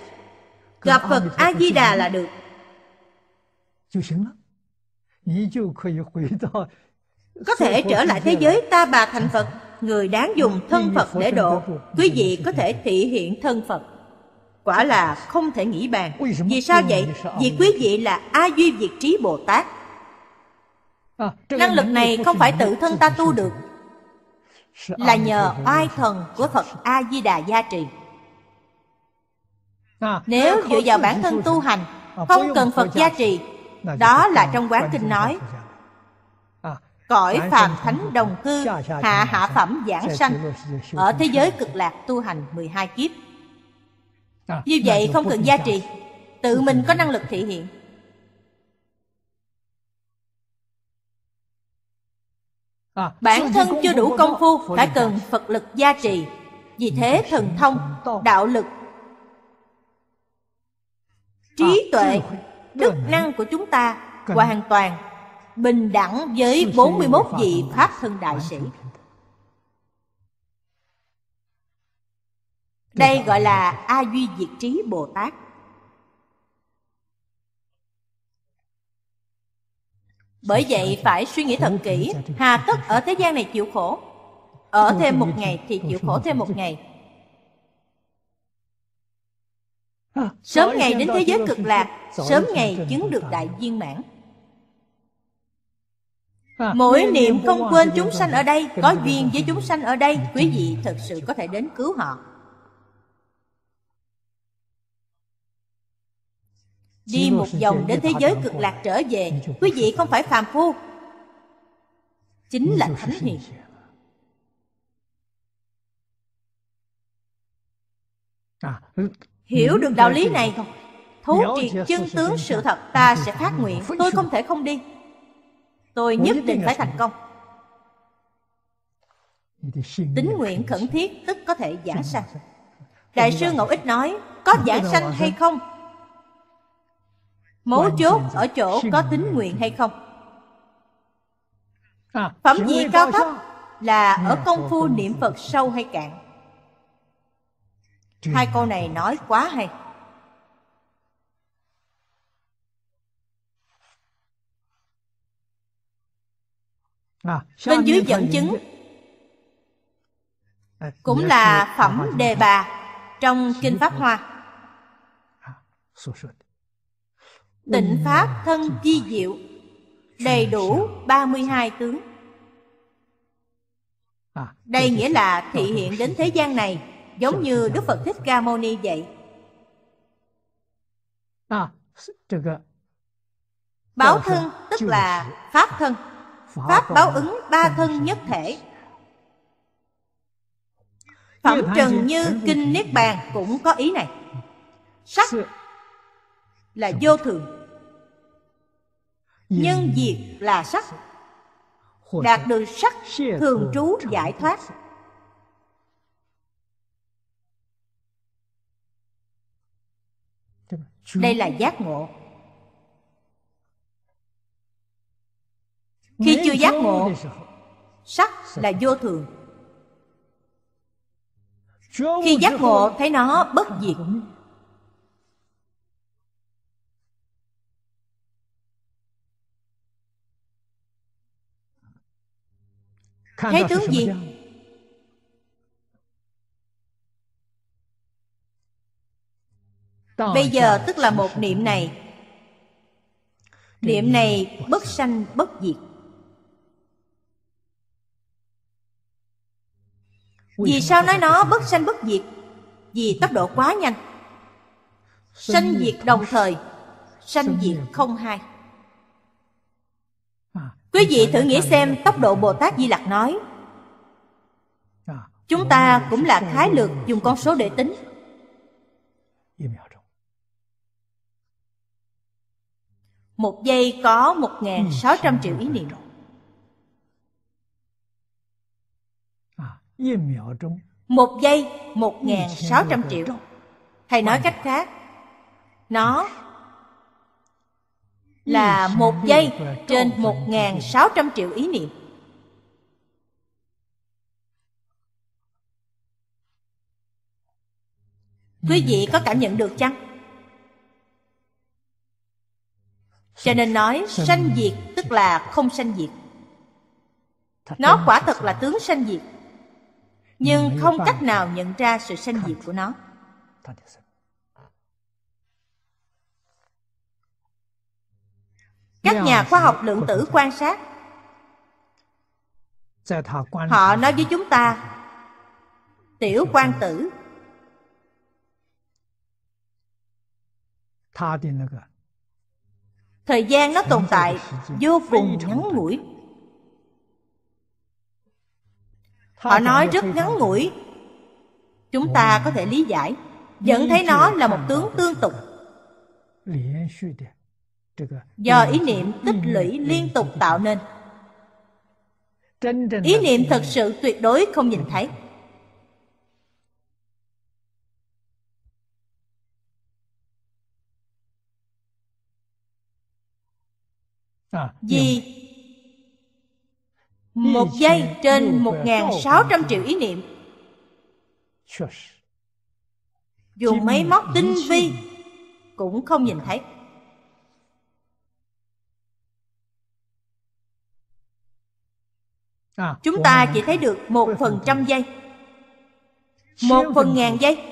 Gặp Phật A-di-đà là được Có thể trở lại thế giới ta bà thành Phật Người đáng dùng thân Phật để độ Quý vị có thể thị hiện thân Phật Quả là không thể nghĩ bàn Vì sao vậy? Vì quý vị là A Duy Việt Trí Bồ Tát Năng lực này không phải tự thân ta tu được là nhờ oai thần của Phật A-di-đà gia trì à, Nếu dựa vào bản thân tu hành à, Không cần Phật gia trì Đó là trong quán kinh nói à, Cõi phàm thánh đồng cư Hạ hạ phẩm giảng sanh Ở thế giới cực lạc tu hành 12 kiếp Như vậy không cần gia trì Tự mình có năng lực thể hiện À, bản thân chưa đủ công phu Phải cần Phật lực gia trì Vì ừ, thế thần thông, đạo lực à, Trí tuệ, đức năng của chúng ta Hoàn toàn bình đẳng với 41 vị Pháp Thân Đại Sĩ Đây gọi là A Duy Diệt Trí Bồ Tát Bởi vậy phải suy nghĩ thật kỹ, hà tất ở thế gian này chịu khổ. Ở thêm một ngày thì chịu khổ thêm một ngày. Sớm ngày đến thế giới cực lạc, sớm ngày chứng được đại viên mãn. Mỗi niệm không quên chúng sanh ở đây, có duyên với chúng sanh ở đây, quý vị thật sự có thể đến cứu họ. đi một vòng đến thế giới cực lạc trở về quý vị không phải phàm phu chính là thánh hiền à, hiểu ừ, được đạo ừ, lý ừ. này không thấu triệt chân tướng sự thật ta sẽ phát nguyện tôi không thể không đi tôi nhất định phải thành công tính nguyện khẩn thiết tức có thể giảng sanh đại sư ngẫu ích nói có giảng sanh à, hay không Mấu chốt ở chỗ có tính nguyện hay không à, Phẩm vị cao thấp là à, ở công phu niệm Phật sâu hay cạn Hai câu này nói quá hay à, Bên dưới dẫn chứng Cũng dạ, là dạ, dạ, phẩm đề bà Trong Kinh Pháp Hoa tịnh pháp thân chi diệu đầy đủ 32 tướng à, đây nghĩa là thị hiện đến thế gian này giống như đức phật thích ca mâu ni vậy à, báo thân tức là pháp thân pháp báo ứng ba thân nhất thể phẩm trần như kinh niết bàn cũng có ý này sắc là vô thường nhân diệt là sắc đạt được sắc thường trú giải thoát đây là giác ngộ khi chưa giác ngộ sắc là vô thường khi giác ngộ thấy nó bất diệt Thấy tướng gì Bây giờ tức là một niệm này Niệm này bất sanh bất diệt Vì sao nói nó bất sanh bất diệt? Vì tốc độ quá nhanh Sanh diệt đồng thời Sanh diệt không hai Quý vị thử nghĩ xem tốc độ Bồ Tát Di Lặc nói Chúng ta cũng là khái lược dùng con số để tính Một giây có 1.600 triệu ý niệm Một giây 1.600 triệu thầy nói cách khác Nó là một giây trên 1.600 triệu ý niệm. Quý vị có cảm nhận được chăng? Cho nên nói sanh diệt tức là không sanh diệt. Nó quả thật là tướng sanh diệt, nhưng không cách nào nhận ra sự sanh diệt của nó. các nhà khoa học lượng tử quan sát họ nói với chúng ta tiểu quan tử thời gian nó tồn tại vô cùng ngắn ngủi họ nói rất ngắn ngủi chúng ta có thể lý giải vẫn thấy nó là một tướng tương tục do ý niệm tích lũy liên tục tạo nên ý niệm thật sự tuyệt đối không nhìn thấy vì một giây trên một sáu trăm triệu ý niệm dùng máy móc tinh vi Cũng không nhìn thấy À, chúng ta chỉ thấy được một phần trăm giây Một phần ngàn giây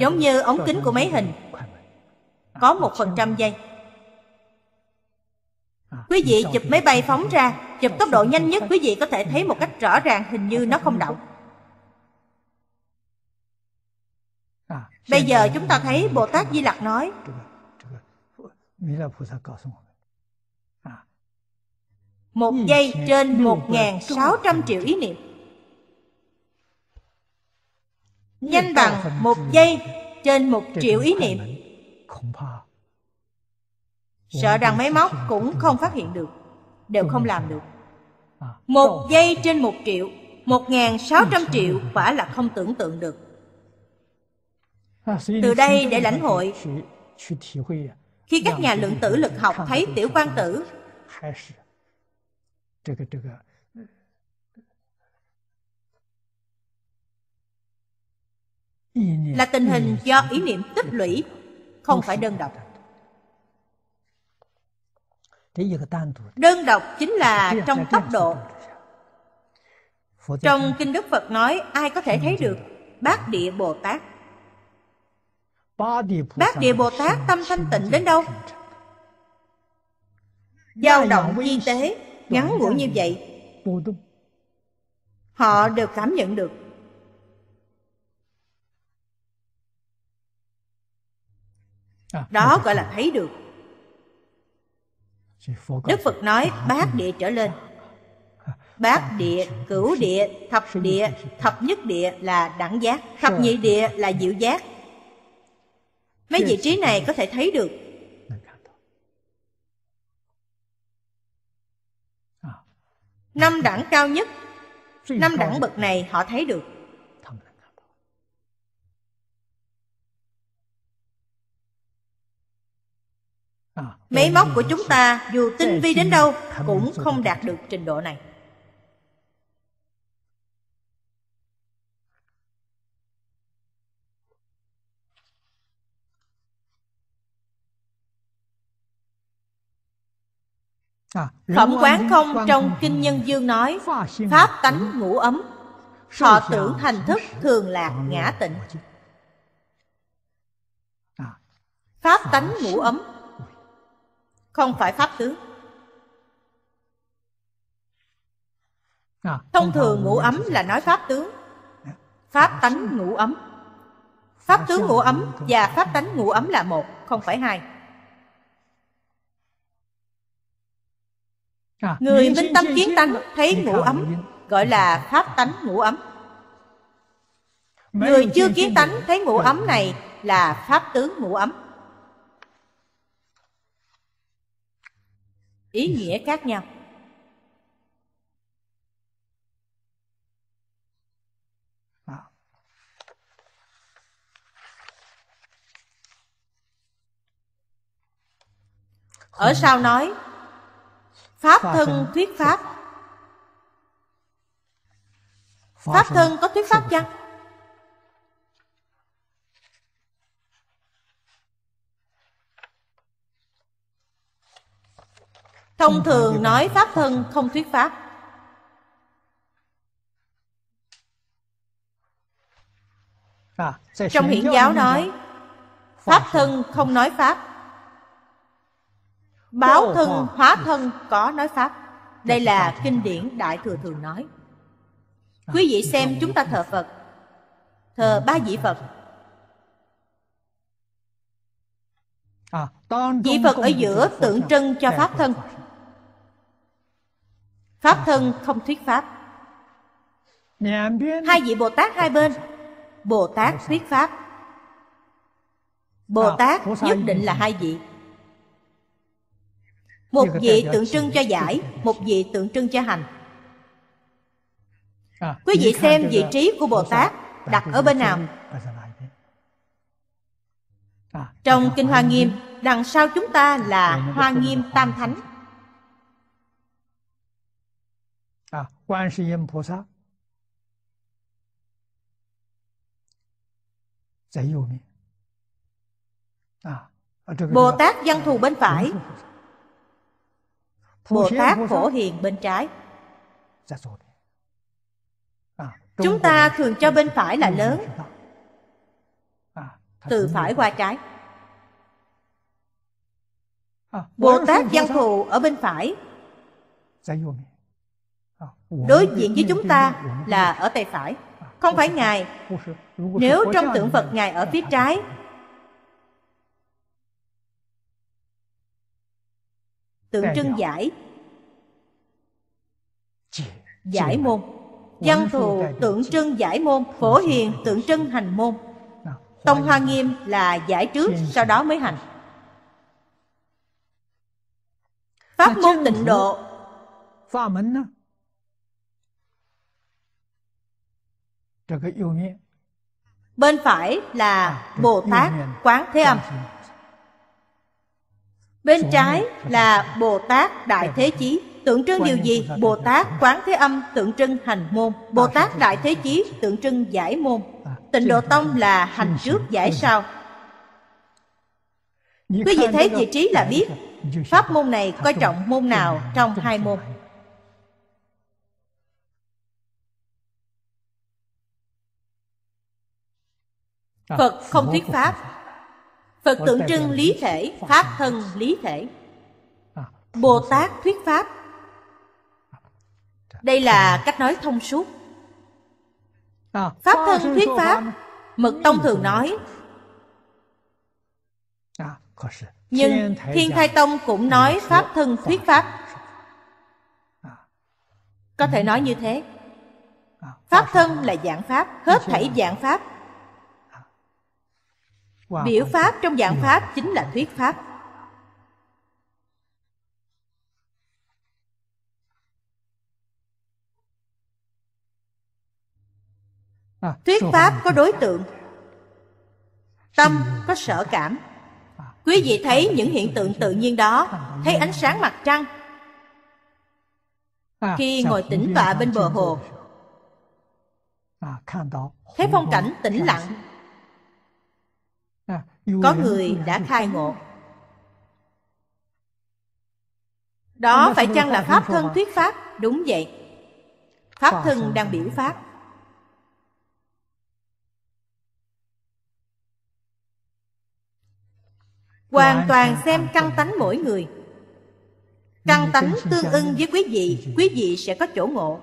Giống như ống kính của máy hình Có một phần trăm giây à, Quý vị chụp máy bay phóng ra Chụp tốc độ nhanh nhất quý vị có thể thấy một cách rõ ràng hình như nó không động à, Bây giờ chúng ta thấy Bồ Tát Di Lặc nói một giây trên 1.600 triệu ý niệm Nhanh bằng một giây trên một triệu ý niệm Sợ rằng máy móc cũng không phát hiện được Đều không làm được Một giây trên một triệu Một ngàn sáu trăm triệu quả là không tưởng tượng được Từ đây để lãnh hội Khi các nhà lượng tử lực học thấy tiểu quan tử 这个这个 là tình hình do ý niệm tích lũy không phải đơn độc đơn độc chính là trong tốc độ trong kinh đức phật nói ai có thể thấy được bát địa bồ tát bát địa bồ tát tâm thanh tịnh đến đâu dao động chi tế ngắn ngủi như vậy họ đều cảm nhận được à, đó gọi là thấy được đức phật nói bát địa trở lên bát địa cửu địa thập địa thập nhất địa là đẳng giác thập nhị địa là diệu giác mấy vị trí này có thể thấy được năm đẳng cao nhất năm đẳng bậc này họ thấy được à, Máy móc của chúng ta dù tinh vi đến đâu cũng không đạt được trình độ này. Phẩm quán không trong Kinh Nhân Dương nói Pháp tánh ngũ ấm họ tưởng hành thức thường lạc ngã tịnh Pháp tánh ngũ ấm Không phải pháp tướng Thông thường dạ, ngũ ấm là nói pháp tướng Pháp tánh ngũ ấm Pháp tướng ngũ ấm và pháp tánh ngũ ấm là một, không phải hai À, Người minh tâm kiến tánh thấy ngũ ấm Gọi là dạ. pháp tánh ngũ ấm Người chưa kiến tánh thấy ngũ ấm này Là pháp tướng ngũ ấm Ý dạ. nghĩa khác nhau dạ. Ở sau nói pháp thân thuyết pháp pháp thân có thuyết pháp chăng thông thường nói pháp thân không thuyết pháp à, trong hiển giáo nói pháp thân không nói pháp báo thân hóa thân có nói pháp dạ, đây dạ, là dạ, kinh điển đại thừa thường nói à, quý vị xem chúng ta thờ phật thờ ba vị phật vị phật ở giữa tượng trưng cho pháp thân pháp thân không thuyết pháp hai vị bồ tát hai bên bồ tát thuyết pháp à, bồ tát nhất định là hai vị một vị tượng trưng cho giải Một vị tượng trưng cho hành à, Quý vị xem vị trí của Bồ Tát đặt ở bên nào à, Trong Kinh Hoa Nghiêm Đằng sau chúng ta là Hoa Nghiêm Tam Thánh à, Quan Sư Âm Bồ Tát Bồ Tát văn thù bên phải Bồ Tát Phổ Hiền bên trái dạ à, Chúng ta thường cho bên phải là lớn Từ phải qua trái à, Bồ vâng, Tát Giang Thù ở bên phải dạ à, Đối diện với chúng ta là ở tay phải Không phải Ngài Nếu trong tượng Phật Ngài ở phía trái tượng trưng giải giải môn văn thù tượng trưng giải môn phổ hiền tượng trưng hành môn tông hoa nghiêm là giải trước sau đó mới hành pháp môn tịnh độ bên phải là à, bồ tát quán thế âm Bên trái là Bồ Tát Đại Thế Chí Tượng trưng điều gì? Bồ Tát Quán Thế Âm tượng trưng hành môn Bồ Tát Đại Thế Chí tượng trưng giải môn Tịnh Độ Tông là hành trước giải sau Quý vị thấy vị trí là biết Pháp môn này coi trọng môn nào trong hai môn Phật không thuyết Pháp phật tượng trưng lý thể pháp thân lý thể à, bồ tát thuyết pháp à, dạ. đây là dạ. cách nói thông suốt pháp thân thuyết dạ. pháp mật tông thường nói nhưng thiên thai tông cũng nói pháp thân thuyết pháp có thể ừ. nói như thế à, pháp thân là dạng pháp hết thảy dạng pháp Biểu pháp trong giảng ừ. pháp chính là thuyết pháp à, Thuyết pháp có đối tượng Tâm ừ. có sở cảm à, Quý vị thấy những hiện tượng tự nhiên đó Thấy ánh sáng mặt trăng à, Khi ngồi tĩnh tọa bên bờ hồ Thấy phong cảnh tĩnh lặng có người đã khai ngộ đó phải chăng là pháp thân thuyết pháp đúng vậy pháp thân đang biểu pháp hoàn toàn xem căn tánh mỗi người căn tánh tương ưng với quý vị quý vị sẽ có chỗ ngộ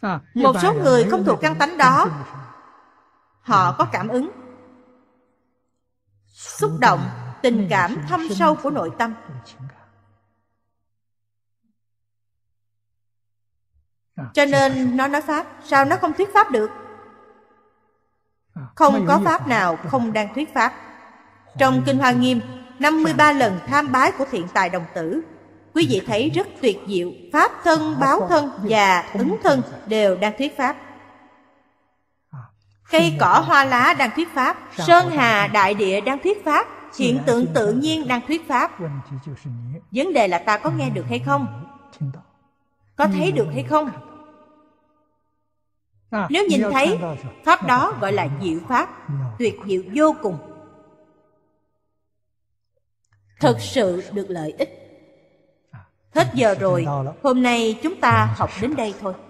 à, một số người không thuộc căn tánh đó họ có cảm ứng xúc động tình cảm thâm sâu của nội tâm à, cho nên nó nói pháp sao nó không thuyết pháp được à, không có pháp nào không đang thuyết pháp trong kinh hoa nghiêm 53 lần tham bái của thiện tài đồng tử quý vị thấy rất tuyệt diệu pháp thân báo thân và ứng thân đều đang thuyết pháp Cây cỏ hoa lá đang thuyết pháp Sơn hà đại địa đang thuyết pháp Hiện tượng tự nhiên đang thuyết pháp Vấn đề là ta có nghe được hay không? Có thấy được hay không? Nếu nhìn thấy Pháp đó gọi là diệu pháp Tuyệt diệu vô cùng Thật sự được lợi ích Hết giờ rồi Hôm nay chúng ta học đến đây thôi